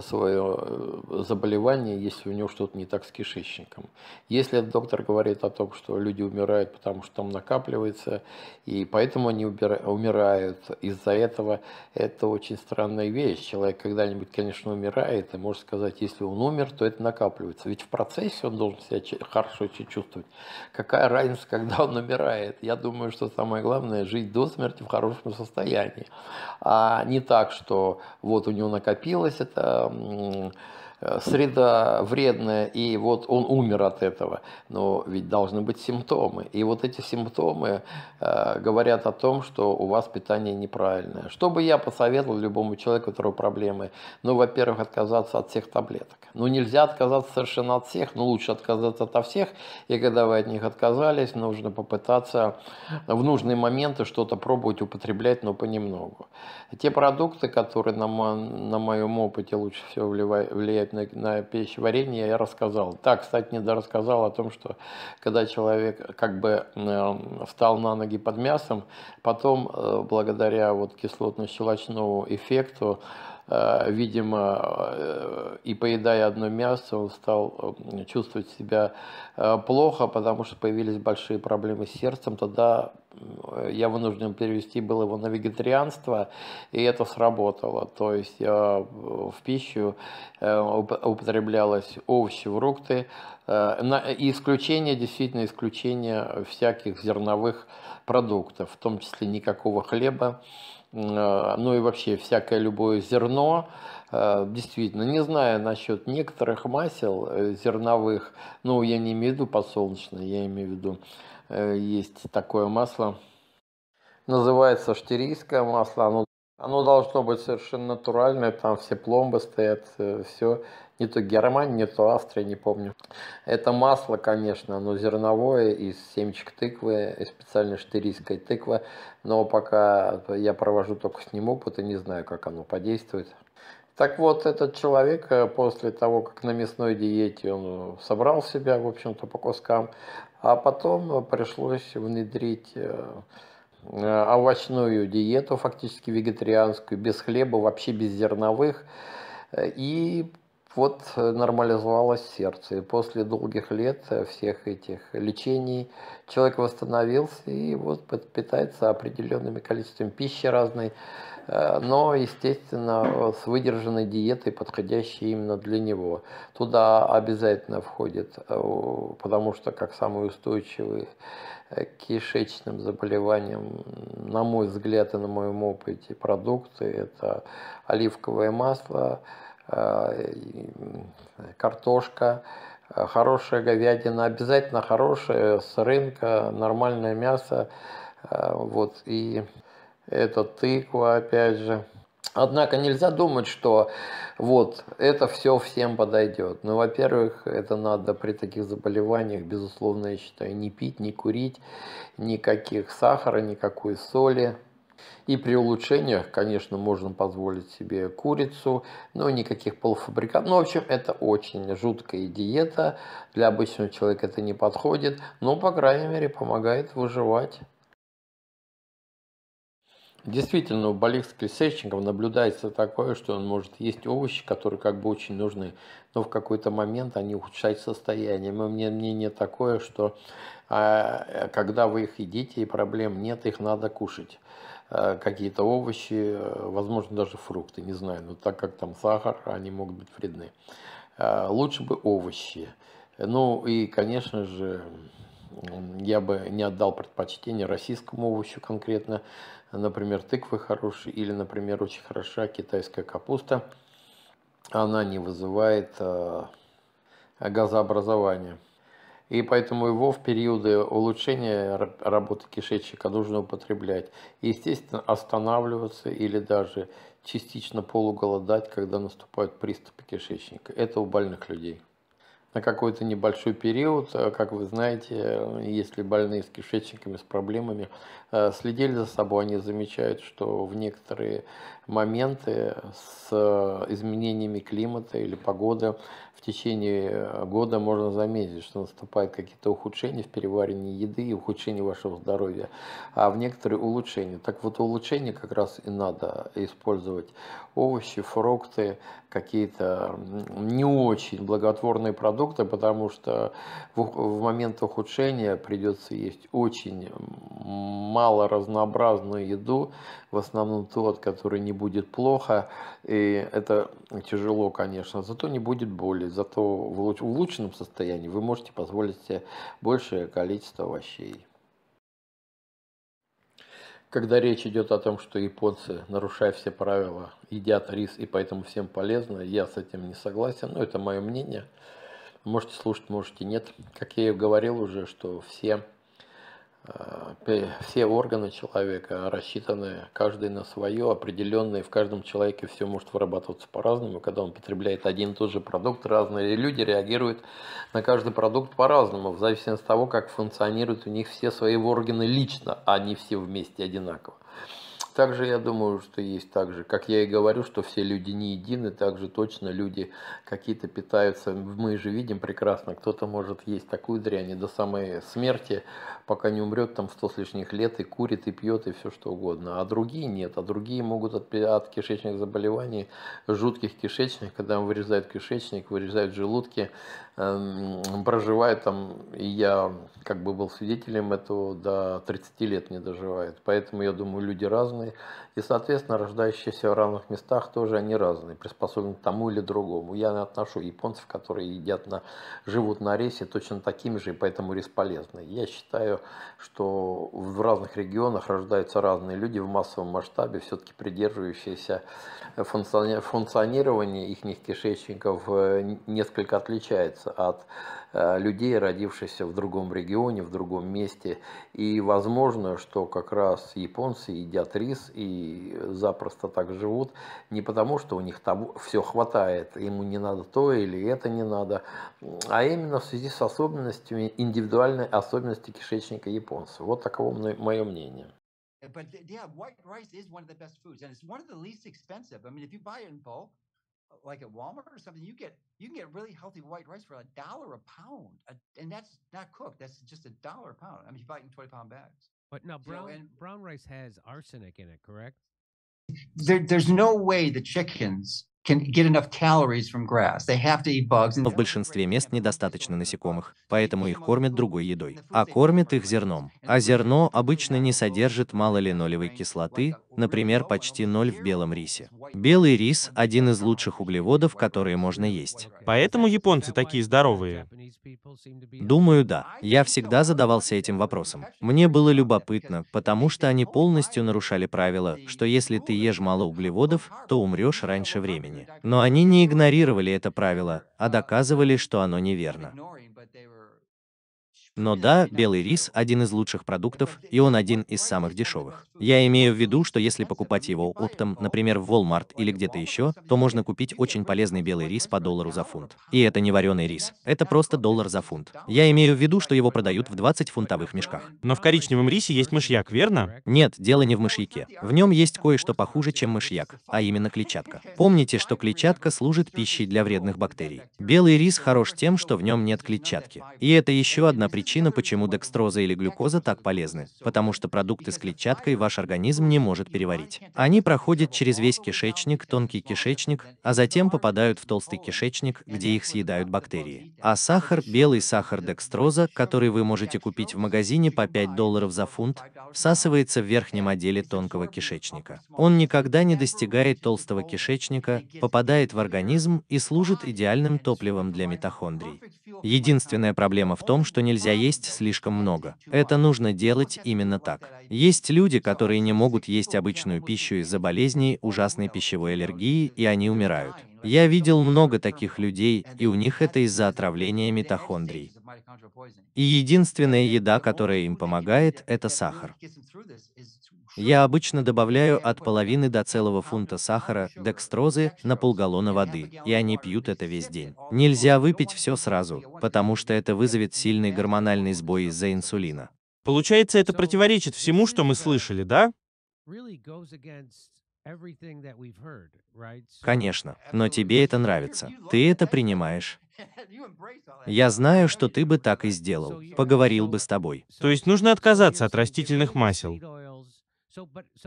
свое э, заболевание, если у него что-то не так с кишечником. Если доктор говорит о том, что люди умирают, потому что там накапливается, и поэтому они умирают из-за этого, это очень странная вещь. Человек когда-нибудь, конечно, умирает, и может сказать, если он умер, то это накапливается. Ведь в процессе он должен себя хорошо чувствовать. Какая разница, когда он умирает? Я думаю, что самое главное – жить до смерти в хорошем состоянии. А не так, что вот у него накопилось это um, Э, среда вредная, и вот он умер от этого. Но ведь должны быть симптомы. И вот эти симптомы э, говорят о том, что у вас питание неправильное. Что бы я посоветовал любому человеку, у которого проблемы? Ну, во-первых, отказаться от всех таблеток. Ну, нельзя отказаться совершенно от всех, но лучше отказаться от всех. И когда вы от них отказались, нужно попытаться в нужные моменты что-то пробовать употреблять, но понемногу. Те продукты, которые на, мо на моем опыте лучше всего влияют, влияет на, на пищеварение, я рассказал. Да, кстати, не рассказал о том, что когда человек э, как бы э, встал на ноги под мясом, потом, э, благодаря вот кислотно-щелочному эффекту, Э, видимо, э, и поедая одно мясо, он стал э, чувствовать себя плохо, потому что появились большие проблемы с сердцем. Тогда я вынужден перевести был его на вегетарианство, и это сработало. То есть в пищу употреблялось овощи, фрукты, и исключение, действительно исключение всяких зерновых продуктов, в том числе никакого хлеба, Э, ну и вообще всякое любое зерно. Э, действительно, не знаю насчет некоторых масел э, зерновых, ну я не имею в виду подсолнечное, я имею в виду, есть такое масло, называется штирийское масло, оно, оно должно быть совершенно натуральное, там все пломбы стоят, все ни то Германия, не то Австрия, не помню. Это масло, конечно, оно зерновое, из семечек тыквы, из специальной штырийской тыквы, но пока я провожу только с ним опыт и не знаю, как оно подействует. Так вот, этот человек э, после того, как на мясной диете он э, собрал себя, в общем-то, по кускам, а потом э, пришлось внедрить овощную диету, фактически вегетарианскую, без хлеба, вообще без зерновых. И вот э, нормализовалось сердце. И после долгих лет э, всех этих лечений человек восстановился и вот питается определенным количеством пищи разной, э, но, естественно, с выдержанной диетой, подходящей именно для него. Туда обязательно входит, потому что как самый устойчивый к кишечным заболеваниям, на мой взгляд и на моем опыте, продукты – это оливковое масло, Э, картошка, э, хорошая говядина, обязательно хорошая с рынка, нормальное мясо, э, вот, и это тыква, опять же. Однако нельзя думать, что вот это все всем подойдет. Ну, во-первых, это надо при таких заболеваниях, безусловно, я считаю, не пить, не курить, никаких сахара, никакой соли, и при улучшениях, конечно, можно позволить себе курицу, но никаких полуфабрикатов. Ну, в общем, это очень жуткая диета. Для обычного человека это не подходит, но, по крайней мере, помогает выживать. Действительно, у больных крестечников наблюдается такое, что он может есть овощи, которые как бы очень нужны, но в какой-то момент они ухудшают состояние. Меня мнение такое, что а, когда вы их едите и проблем нет, их надо кушать. Э, какие-то овощи, э, возможно, даже фрукты, не знаю, но так как там сахар, они могут быть вредны. Э, лучше бы овощи. Ну и, конечно же, я бы не отдал предпочтение российскому овощу конкретно. Например, тыквы хорошие или, например, очень хороша китайская капуста. Она не вызывает газообразования. И поэтому его в периоды улучшения работы кишечника нужно употреблять. И, естественно, останавливаться или даже частично полуголодать, когда наступают приступы кишечника. Это у больных людей. На какой-то небольшой период, э, как вы знаете, э, если больные с кишечниками, с проблемами, э, следили за собой, они замечают, что в некоторые моменты с изменениями климата или погоды течение э, года можно заметить, что наступают какие-то ухудшения в переваривании еды и ухудшение вашего здоровья, а в некоторые улучшения. Так вот, улучшения как раз и надо использовать. Овощи, фрукты, какие-то не очень благотворные продукты, потому что в момент ухудшения придется есть очень мало разнообразную еду, в основном тот, который не будет плохо, и это тяжело, конечно, зато не будет боли, зато в улучшенном состоянии вы можете позволить себе большее количество овощей. Когда речь идет о том, что японцы, нарушая все правила, едят рис и поэтому всем полезно, я с этим не согласен, но это мое мнение. Можете слушать, можете нет. Как я и говорил уже, что все Э, все органы человека рассчитаны, каждый на свое, определенные в каждом человеке все может вырабатываться по-разному. Когда он потребляет один и тот же продукт, разные люди реагируют на каждый продукт по-разному, в зависимости от того, как функционируют у них все свои органы лично, а не все вместе одинаково. Также я думаю, что есть так же, как я и говорю, что все люди не едины, также точно люди какие-то питаются, мы же видим прекрасно, кто-то может есть такую дрянь и до самой смерти пока не умрет там в сто с лишних лет и курит, и пьет, и все что угодно. А другие нет, а другие могут от, от кишечных заболеваний, жутких кишечных, когда вырезают кишечник, вырезают желудки, эм, проживают там, и я как бы был свидетелем этого, до 30 лет не доживает. Поэтому, я думаю, люди разные, и, соответственно, рождающиеся в разных местах тоже они разные, приспособлены к тому или другому. Я отношу японцев, которые едят на, живут на рейсе, точно такими же, и поэтому рис полезный. Я считаю, что в разных регионах рождаются разные люди в массовом масштабе, все-таки придерживающиеся функционирования их кишечников э, несколько отличается от Э, людей, родившихся в другом регионе, в другом месте. И возможно, что как раз японцы едят рис и запросто так живут, не потому что у них там все хватает, ему не надо то или это не надо, а именно в связи с особенностями, индивидуальной особенностью кишечника японцев. Вот таково мое мнение. But yeah, white rice is one of the best foods, and it's one of the least expensive. I mean, if you buy it in bulk, like at Walmart or something, you get you can get really healthy white rice for a dollar a pound, a, and that's not cooked. That's just a dollar a pound. I mean, you buy it in twenty pound bags. But now brown you know, brown rice has arsenic in it, correct? There, there's no way the chickens В большинстве мест недостаточно насекомых, поэтому их кормят другой едой, а кормят их зерном. А зерно обычно не содержит малолинолевой кислоты, например, почти ноль в белом рисе. Белый рис – один из лучших углеводов, которые можно есть. Поэтому японцы такие здоровые? Думаю, да. Я всегда задавался этим вопросом. Мне было любопытно, потому что они полностью нарушали правило, что если ты ешь мало углеводов, то умрешь раньше времени. Но они не игнорировали это правило, а доказывали, что оно неверно. Но да, белый рис – один из лучших продуктов, и он один из самых дешевых. Я имею в виду, что если покупать его оптом, например, в Walmart или где-то еще, то можно купить очень полезный белый рис по доллару за фунт. И это не вареный рис, это просто доллар за фунт. Я имею в виду, что его продают в 20 фунтовых мешках. Но в коричневом рисе есть мышьяк, верно? Нет, дело не в мышьяке. В нем есть кое-что похуже, чем мышьяк, а именно клетчатка. Помните, что клетчатка служит пищей для вредных бактерий. Белый рис хорош тем, что в нем нет клетчатки. И это еще одна причина причина, почему декстроза или глюкоза так полезны, потому что продукты с клетчаткой ваш организм не может переварить. Они проходят через весь кишечник, тонкий кишечник, а затем попадают в толстый кишечник, где их съедают бактерии. А сахар, белый сахар декстроза, который вы можете купить в магазине по 5 долларов за фунт, всасывается в верхнем отделе тонкого кишечника. Он никогда не достигает толстого кишечника, попадает в организм и служит идеальным топливом для митохондрий. Единственная проблема в том, что нельзя есть слишком много. Это нужно делать именно так. Есть люди, которые не могут есть обычную пищу из-за болезней, ужасной пищевой аллергии, и они умирают. Я видел много таких людей, и у них это из-за отравления митохондрий. И единственная еда, которая им помогает, это сахар. Я обычно добавляю от половины до целого фунта сахара, декстрозы, на полгаллона воды, и они пьют это весь день. Нельзя выпить все сразу, потому что это вызовет сильный гормональный сбой из-за инсулина. Получается, это противоречит всему, что мы слышали, да? Конечно, но тебе это нравится. Ты это принимаешь. Я знаю, что ты бы так и сделал. Поговорил бы с тобой. То есть нужно отказаться от растительных масел.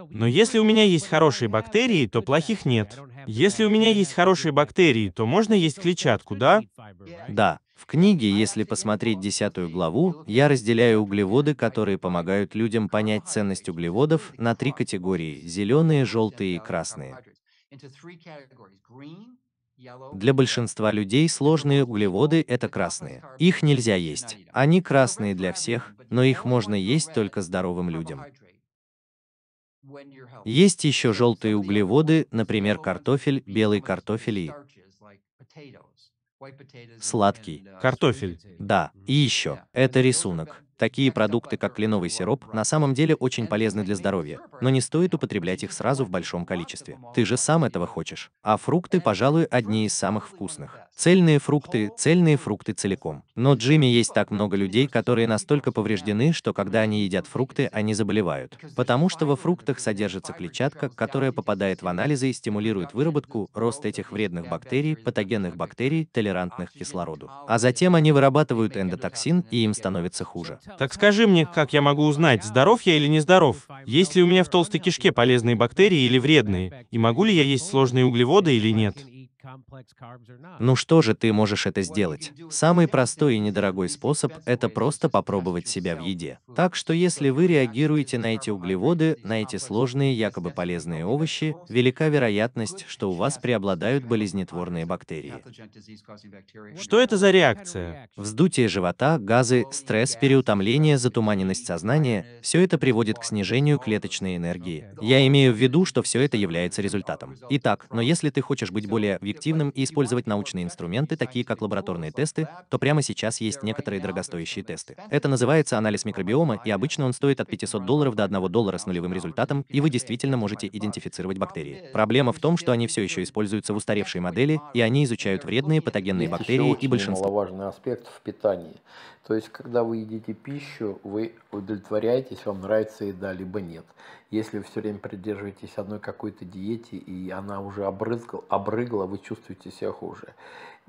Но если у меня есть хорошие бактерии, то плохих нет. Если у меня есть хорошие бактерии, то можно есть клетчатку, да? Да. В книге, если посмотреть десятую главу, я разделяю углеводы, которые помогают людям понять ценность углеводов, на три категории – зеленые, желтые и красные. Для большинства людей сложные углеводы – это красные. Их нельзя есть. Они красные для всех, но их можно есть только здоровым людям. Есть еще желтые углеводы, например, картофель, белый uh, картофель mm-hmm. и сладкий картофель. Да, и еще, это рисунок. Такие продукты, как кленовый сироп, на самом деле очень полезны для здоровья, но не стоит употреблять их сразу в большом количестве. Ты же сам этого хочешь. А фрукты, пожалуй, одни из самых вкусных. Цельные фрукты, цельные фрукты целиком. Но Джимми есть так много людей, которые настолько повреждены, что когда они едят фрукты, они заболевают. Потому что во фруктах содержится клетчатка, которая попадает в анализы и стимулирует выработку, рост этих вредных бактерий, патогенных бактерий, толерантных к кислороду. А затем они вырабатывают эндотоксин, и им становится хуже. Так скажи мне, как я могу узнать, здоров я или не здоров? Есть ли у меня в толстой кишке полезные бактерии или вредные? И могу ли я есть сложные углеводы или нет? Ну что же ты можешь это сделать? Самый простой и недорогой способ – это просто попробовать себя в еде. Так что если вы реагируете на эти углеводы, на эти сложные якобы полезные овощи, велика вероятность, что у вас преобладают болезнетворные бактерии. Что это за реакция? Вздутие живота, газы, стресс, переутомление, затуманенность сознания – все это приводит к снижению клеточной энергии. Я имею в виду, что все это является результатом. Итак, но если ты хочешь быть более объективным, эффективным и использовать научные инструменты, такие как лабораторные тесты, то прямо сейчас есть некоторые дорогостоящие тесты. Это называется анализ микробиома, и обычно он стоит от 500 долларов до 1 доллара с нулевым результатом, и вы действительно можете идентифицировать бактерии. Проблема в том, что они все еще используются в устаревшей модели, и они изучают вредные патогенные бактерии и большинство. важный аспект в питании. То есть, когда вы едите пищу, вы удовлетворяетесь, вам нравится еда, либо нет. Если вы все время придерживаетесь одной какой-то диете, и она уже обрызгала, обрыгла, вы чувствуете себя хуже.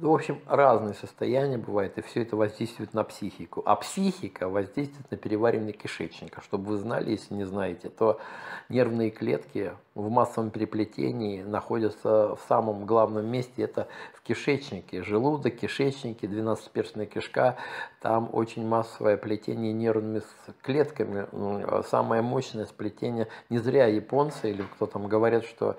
Ну, в общем, разные состояния бывают, и все это воздействует на психику. А психика воздействует на переваривание кишечника. Чтобы вы знали, если не знаете, то нервные клетки в массовом переплетении находятся в самом главном месте, это в кишечнике. Желудок, кишечники, 12-перстная кишка, там очень массовое плетение нервными клетками, ну, а самое мощное сплетение. Не зря японцы или кто там говорят, что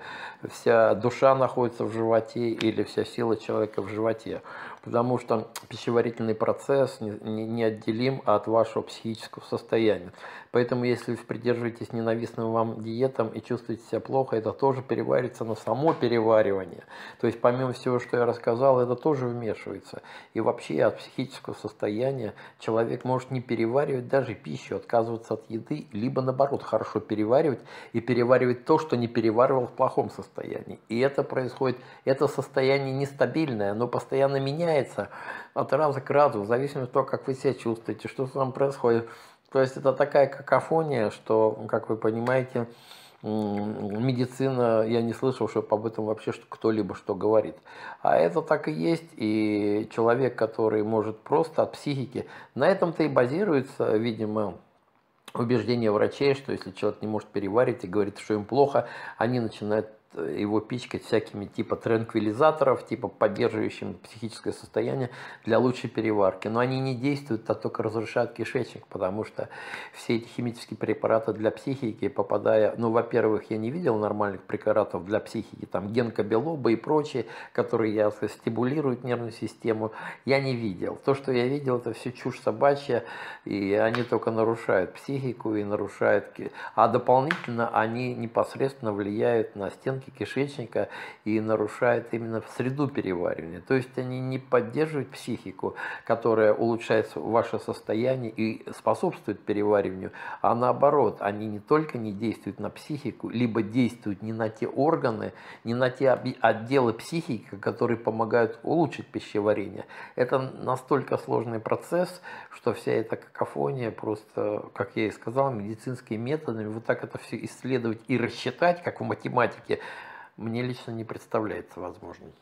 вся душа находится в животе или вся сила человека в животе животе, потому что пищеварительный процесс неотделим от вашего психического состояния. Поэтому, если вы придерживаетесь ненавистным вам диетам и чувствуете себя плохо, это тоже переварится, на само переваривание, то есть помимо всего, что я рассказал, это тоже вмешивается. И вообще от психического состояния человек может не переваривать даже пищу, отказываться от еды, либо наоборот хорошо переваривать и переваривать то, что не переваривал в плохом состоянии. И это происходит, это состояние нестабильное, оно постоянно меняется от раза к разу, в зависимости от того, как вы себя чувствуете, что с вами происходит. То есть это такая какофония, что, как вы понимаете, медицина, я не слышал, что об этом вообще кто-либо что говорит. А это так и есть, и человек, который может просто от психики, на этом-то и базируется, видимо, убеждение врачей, что если человек не может переварить и говорит, что им плохо, они начинают его пичкать всякими типа транквилизаторов, типа поддерживающим психическое состояние для лучшей переварки. Но они не действуют, а только разрушают кишечник, потому что все эти химические препараты для психики, попадая, ну, во-первых, я не видел нормальных препаратов для психики, там генкобелоба и прочие, которые я сказать, стимулируют нервную систему, я не видел. То, что я видел, это все чушь собачья, и они только нарушают психику и нарушают... А дополнительно они непосредственно влияют на стенки механики кишечника и нарушает именно среду переваривания. То есть они не поддерживают психику, которая улучшает ваше состояние и способствует перевариванию, а наоборот, они не только не действуют на психику, либо действуют не на те органы, не на те отделы психики, которые помогают улучшить пищеварение. Это настолько сложный процесс, что вся эта какофония просто, как я и сказал, медицинскими методами, вот так это все исследовать и рассчитать, как в математике, мне лично не представляется возможным.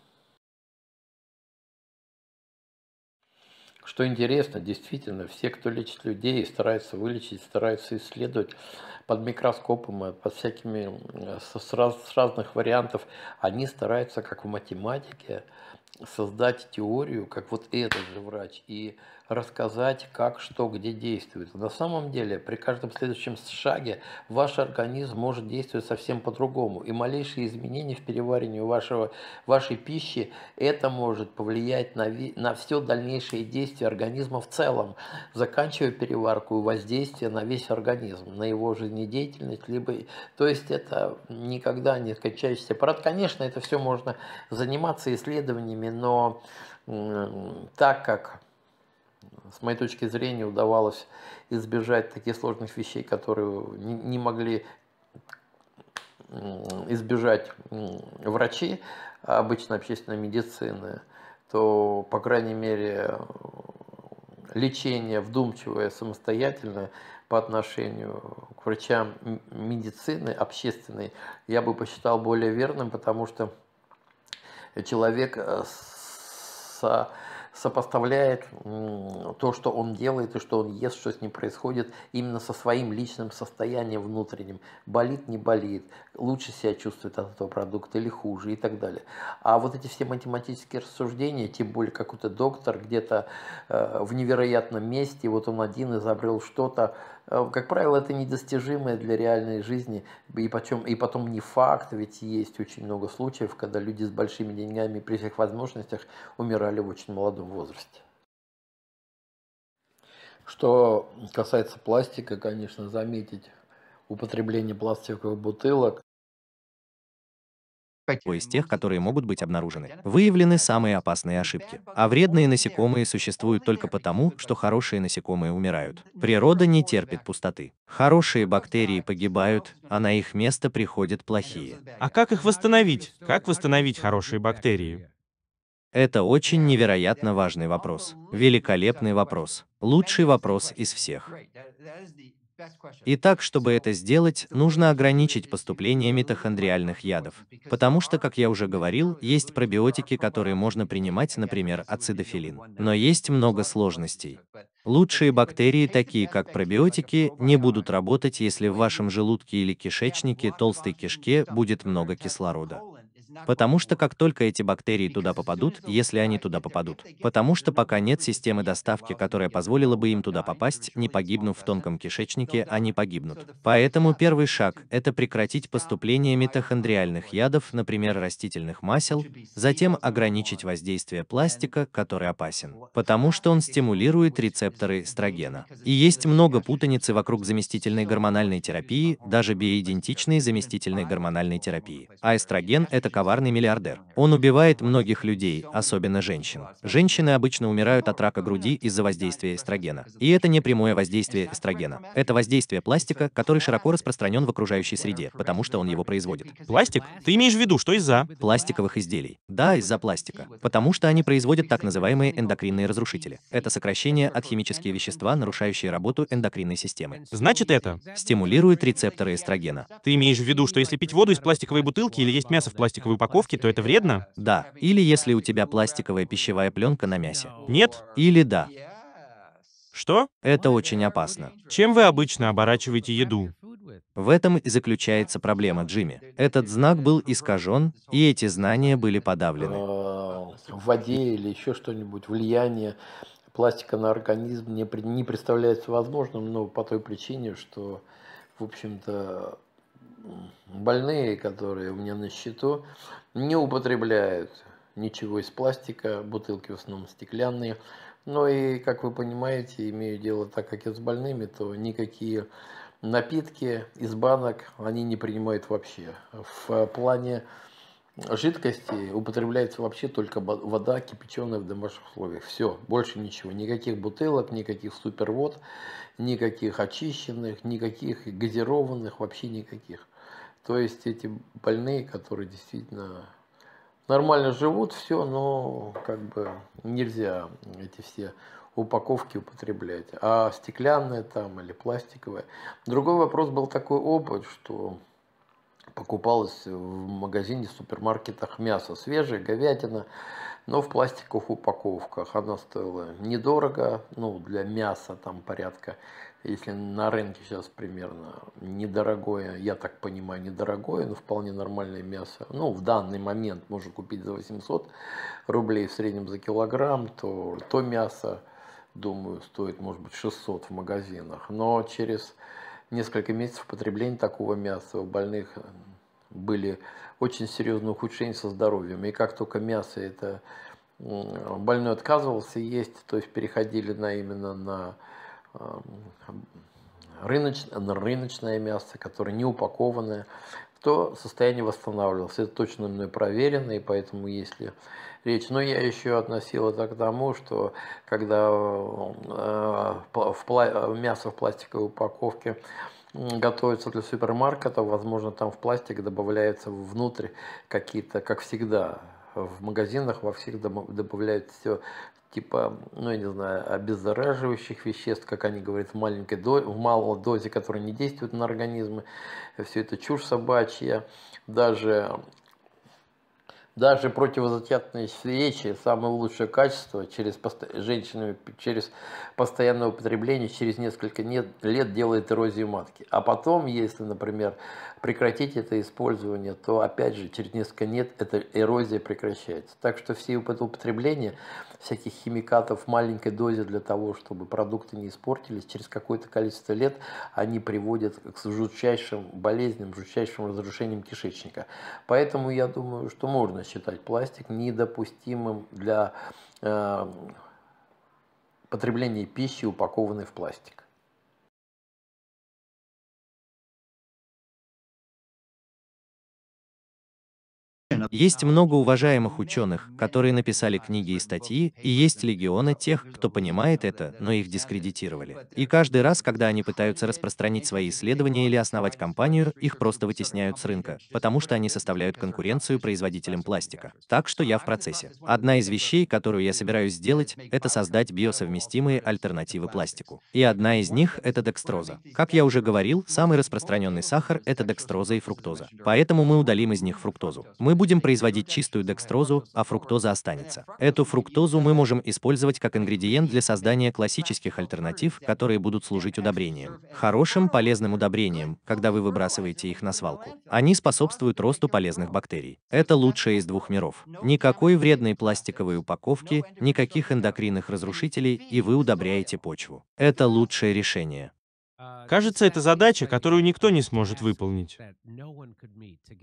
Что интересно, действительно, все, кто лечит людей стараются вылечить, стараются исследовать под микроскопом, под всякими, с, раз, с разных вариантов, они стараются, как в математике, создать теорию, как вот этот же врач, и рассказать, как, что, где действует. На самом деле, при каждом следующем шаге ваш организм может действовать совсем по-другому, и малейшие изменения в переварении вашего, вашей пищи, это может повлиять на, на все дальнейшие действия организма в целом, заканчивая переварку и воздействие на весь организм, на его жизнедеятельность, либо... То есть это никогда не скончающийся аппарат. Конечно, это все можно заниматься исследованиями, но так как с моей точки зрения, удавалось избежать таких сложных вещей, которые не, могли избежать врачи обычно общественной медицины, то, по крайней мере, лечение вдумчивое, самостоятельное по отношению к врачам медицины общественной я бы посчитал более верным, потому что человек э, со сопоставляет то, что он делает и что он ест, что с ним происходит, именно со своим личным состоянием внутренним. Болит, не болит, лучше себя чувствует от этого продукта или хуже и так далее. А вот эти все математические рассуждения, тем более какой-то доктор где-то э, в невероятном месте, вот он один изобрел что-то, Э, как правило, это недостижимое для реальной жизни, и, почем, и потом не факт, ведь есть очень много случаев, когда люди с большими деньгами при всех возможностях умирали в очень молодом возрасте. Что касается пластика, конечно, заметить употребление пластиковых бутылок какие? Из тех, которые могут быть обнаружены, выявлены самые опасные ошибки. А вредные насекомые существуют только потому, что хорошие насекомые умирают. Природа не терпит пустоты. Хорошие бактерии погибают, а на их место приходят плохие. А как их восстановить? Как восстановить хорошие бактерии? Это очень невероятно важный вопрос. Великолепный вопрос. Лучший вопрос из всех. Итак, чтобы это сделать, нужно ограничить поступление митохондриальных ядов, потому что, как я уже говорил, есть пробиотики, которые можно принимать, например, ацидофилин. Но есть много сложностей. Лучшие бактерии, такие как пробиотики, не будут работать, если в вашем желудке или кишечнике толстой кишке будет много кислорода. Потому что как только эти бактерии туда попадут, если они туда попадут, потому что пока нет системы доставки, которая позволила бы им туда попасть, не погибнув в тонком кишечнике, они погибнут. Поэтому первый шаг – это прекратить поступление митохондриальных ядов, например, растительных масел, затем ограничить воздействие пластика, который опасен, потому что он стимулирует рецепторы эстрогена. И есть много путаницы вокруг заместительной гормональной терапии, даже биоидентичной заместительной гормональной терапии. А эстроген – это коварный миллиардер. Он убивает многих людей, особенно женщин. Женщины обычно умирают от рака груди из-за воздействия эстрогена. И это не прямое воздействие эстрогена. Это воздействие пластика, который широко распространен в окружающей среде, потому что он его производит. Пластик? Ты имеешь в виду, что из-за? Пластиковых изделий. Да, из-за пластика. Потому что они производят так называемые эндокринные разрушители. Это сокращение от химические вещества, нарушающие работу эндокринной системы. Значит это? Стимулирует рецепторы эстрогена. Ты имеешь в виду, что если пить воду из пластиковой бутылки или есть мясо в пластиковой пластиковой упаковке, то это вредно? Да. Или если у тебя пластиковая пищевая пленка на мясе. Нет? Или да. Что? Это очень опасно. Чем вы обычно оборачиваете еду? В этом и заключается проблема Джимми. Этот знак был искажен, и эти знания были подавлены. Э, в воде или еще что-нибудь, влияние пластика на организм не, не представляется возможным, но по той причине, что, в общем-то, больные, которые у меня на счету, не употребляют ничего из пластика, бутылки в основном стеклянные. Но ну и, как вы понимаете, имею дело, так как я с больными, то никакие напитки из банок они не принимают вообще. В плане жидкости употребляется вообще только вода, кипяченая в домашних условиях. Все, больше ничего. Никаких бутылок, никаких супервод, никаких очищенных, никаких газированных, вообще никаких. То есть эти больные, которые действительно нормально живут, все, но как бы нельзя эти все упаковки употреблять. А стеклянные там или пластиковые. Другой вопрос был такой опыт, что покупалось в магазине, в супермаркетах мясо свежее, говядина, но в пластиковых упаковках. Она стоила недорого, ну, для мяса там порядка если на рынке сейчас примерно недорогое, я так понимаю, недорогое, но вполне нормальное мясо, ну, в данный момент можно купить за 800 рублей в среднем за килограмм, то то мясо, думаю, стоит, может быть, 600 в магазинах. Но через несколько месяцев потребления такого мяса у больных э, были очень серьезные ухудшения со здоровьем. И как только мясо это больной отказывался есть, то есть переходили на именно на Эм, рыноч, рыночное мясо, которое не упакованное, то состояние восстанавливалось. Это точно мной проверено, и поэтому если речь... Но я еще относил это к тому, что когда э, в мясо в пластиковой упаковке готовится для супермаркета, возможно, там в пластик добавляются внутрь какие-то, как всегда, в магазинах во всех добавляют все, типа, ну я не знаю, обеззараживающих веществ, как они говорят, в маленькой дозе, в малой дозе, которые не действуют на организмы. Все это чушь собачья. Даже, даже противозатятные свечи, самое лучшее качество, через пост... женщинами через постоянное употребление, через несколько лет делает эрозию матки. А потом, если, например, прекратить это использование, то опять же через несколько лет эта эрозия прекращается. Так что все употребление всяких химикатов в маленькой дозе для того, чтобы продукты не испортились, через какое-то количество лет они приводят к жутчайшим болезням, жутчайшим разрушениям кишечника. Поэтому я думаю, что можно считать пластик недопустимым для э, потребления пищи, упакованной в пластик. Есть много уважаемых ученых, которые написали книги и статьи, и есть легионы тех, кто понимает это, но их дискредитировали. И каждый раз, когда они пытаются распространить свои исследования или основать компанию, их просто вытесняют с рынка, потому что они составляют конкуренцию производителям пластика. Так что я в процессе. Одна из вещей, которую я собираюсь сделать, это создать биосовместимые альтернативы пластику. И одна из них — это декстроза. Как я уже говорил, самый распространенный сахар — это декстроза и фруктоза. Поэтому мы удалим из них фруктозу. Мы будем будем производить чистую декстрозу, а фруктоза останется. Эту фруктозу мы можем использовать как ингредиент для создания классических альтернатив, которые будут служить удобрением. Хорошим полезным удобрением, когда вы выбрасываете их на свалку. Они способствуют росту полезных бактерий. Это лучшее из двух миров. Никакой вредной пластиковой упаковки, никаких эндокринных разрушителей, и вы удобряете почву. Это лучшее решение. Кажется, это задача, которую никто не сможет выполнить.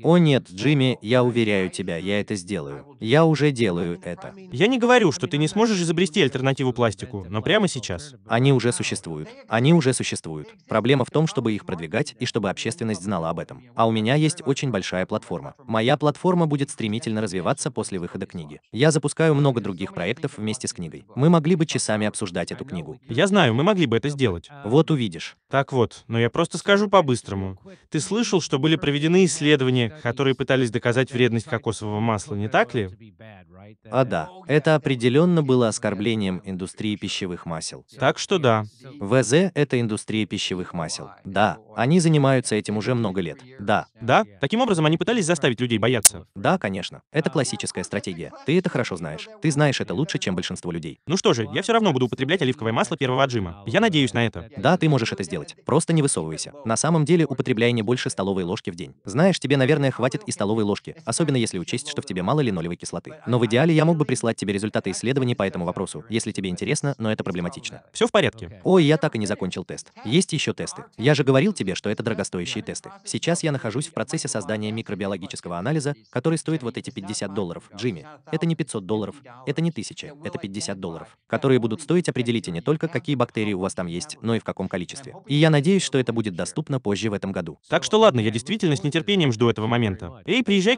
О нет, Джимми, я уверяю тебя, я это сделаю. Я уже делаю это. Я не говорю, что ты не сможешь изобрести альтернативу пластику, но прямо сейчас. Они уже существуют. Они уже существуют. Проблема в том, чтобы их продвигать и чтобы общественность знала об этом. А у меня есть очень большая платформа. Моя платформа будет стремительно развиваться после выхода книги. Я запускаю много других проектов вместе с книгой. Мы могли бы часами обсуждать эту книгу. Я знаю, мы могли бы это сделать. Вот увидишь. Так вот, но я просто скажу по-быстрому. Ты слышал, что были проведены исследования, которые пытались доказать вредность кокосового масла, не так ли? А да, это определенно было оскорблением индустрии пищевых масел. Так что да. ВЗ — это индустрия пищевых масел. Да, они занимаются этим уже много лет. Да. Да? Таким образом, они пытались заставить людей бояться? Да, конечно. Это классическая стратегия. Ты это хорошо знаешь. Ты знаешь это лучше, чем большинство людей. Ну что же, я все равно буду употреблять оливковое масло первого отжима. Я надеюсь на это. Да, ты можешь это сделать делать. Просто не высовывайся. На самом деле употребляй не больше столовой ложки в день. Знаешь, тебе, наверное, хватит и столовой ложки, особенно если учесть, что в тебе мало линолевой кислоты. Но в идеале я мог бы прислать тебе результаты исследований по этому вопросу, если тебе интересно, но это проблематично. Все в порядке. Ой, я так и не закончил тест. Есть еще тесты. Я же говорил тебе, что это дорогостоящие тесты. Сейчас я нахожусь в процессе создания микробиологического анализа, который стоит вот эти 50 долларов. Джимми, это не 500 долларов, это не 1000, это 50 долларов, которые будут стоить определите не только, какие бактерии у вас там есть, но и в каком количестве. И я надеюсь, что это будет доступно позже в этом году. Так что ладно, я действительно с нетерпением жду этого момента. Эй, приезжай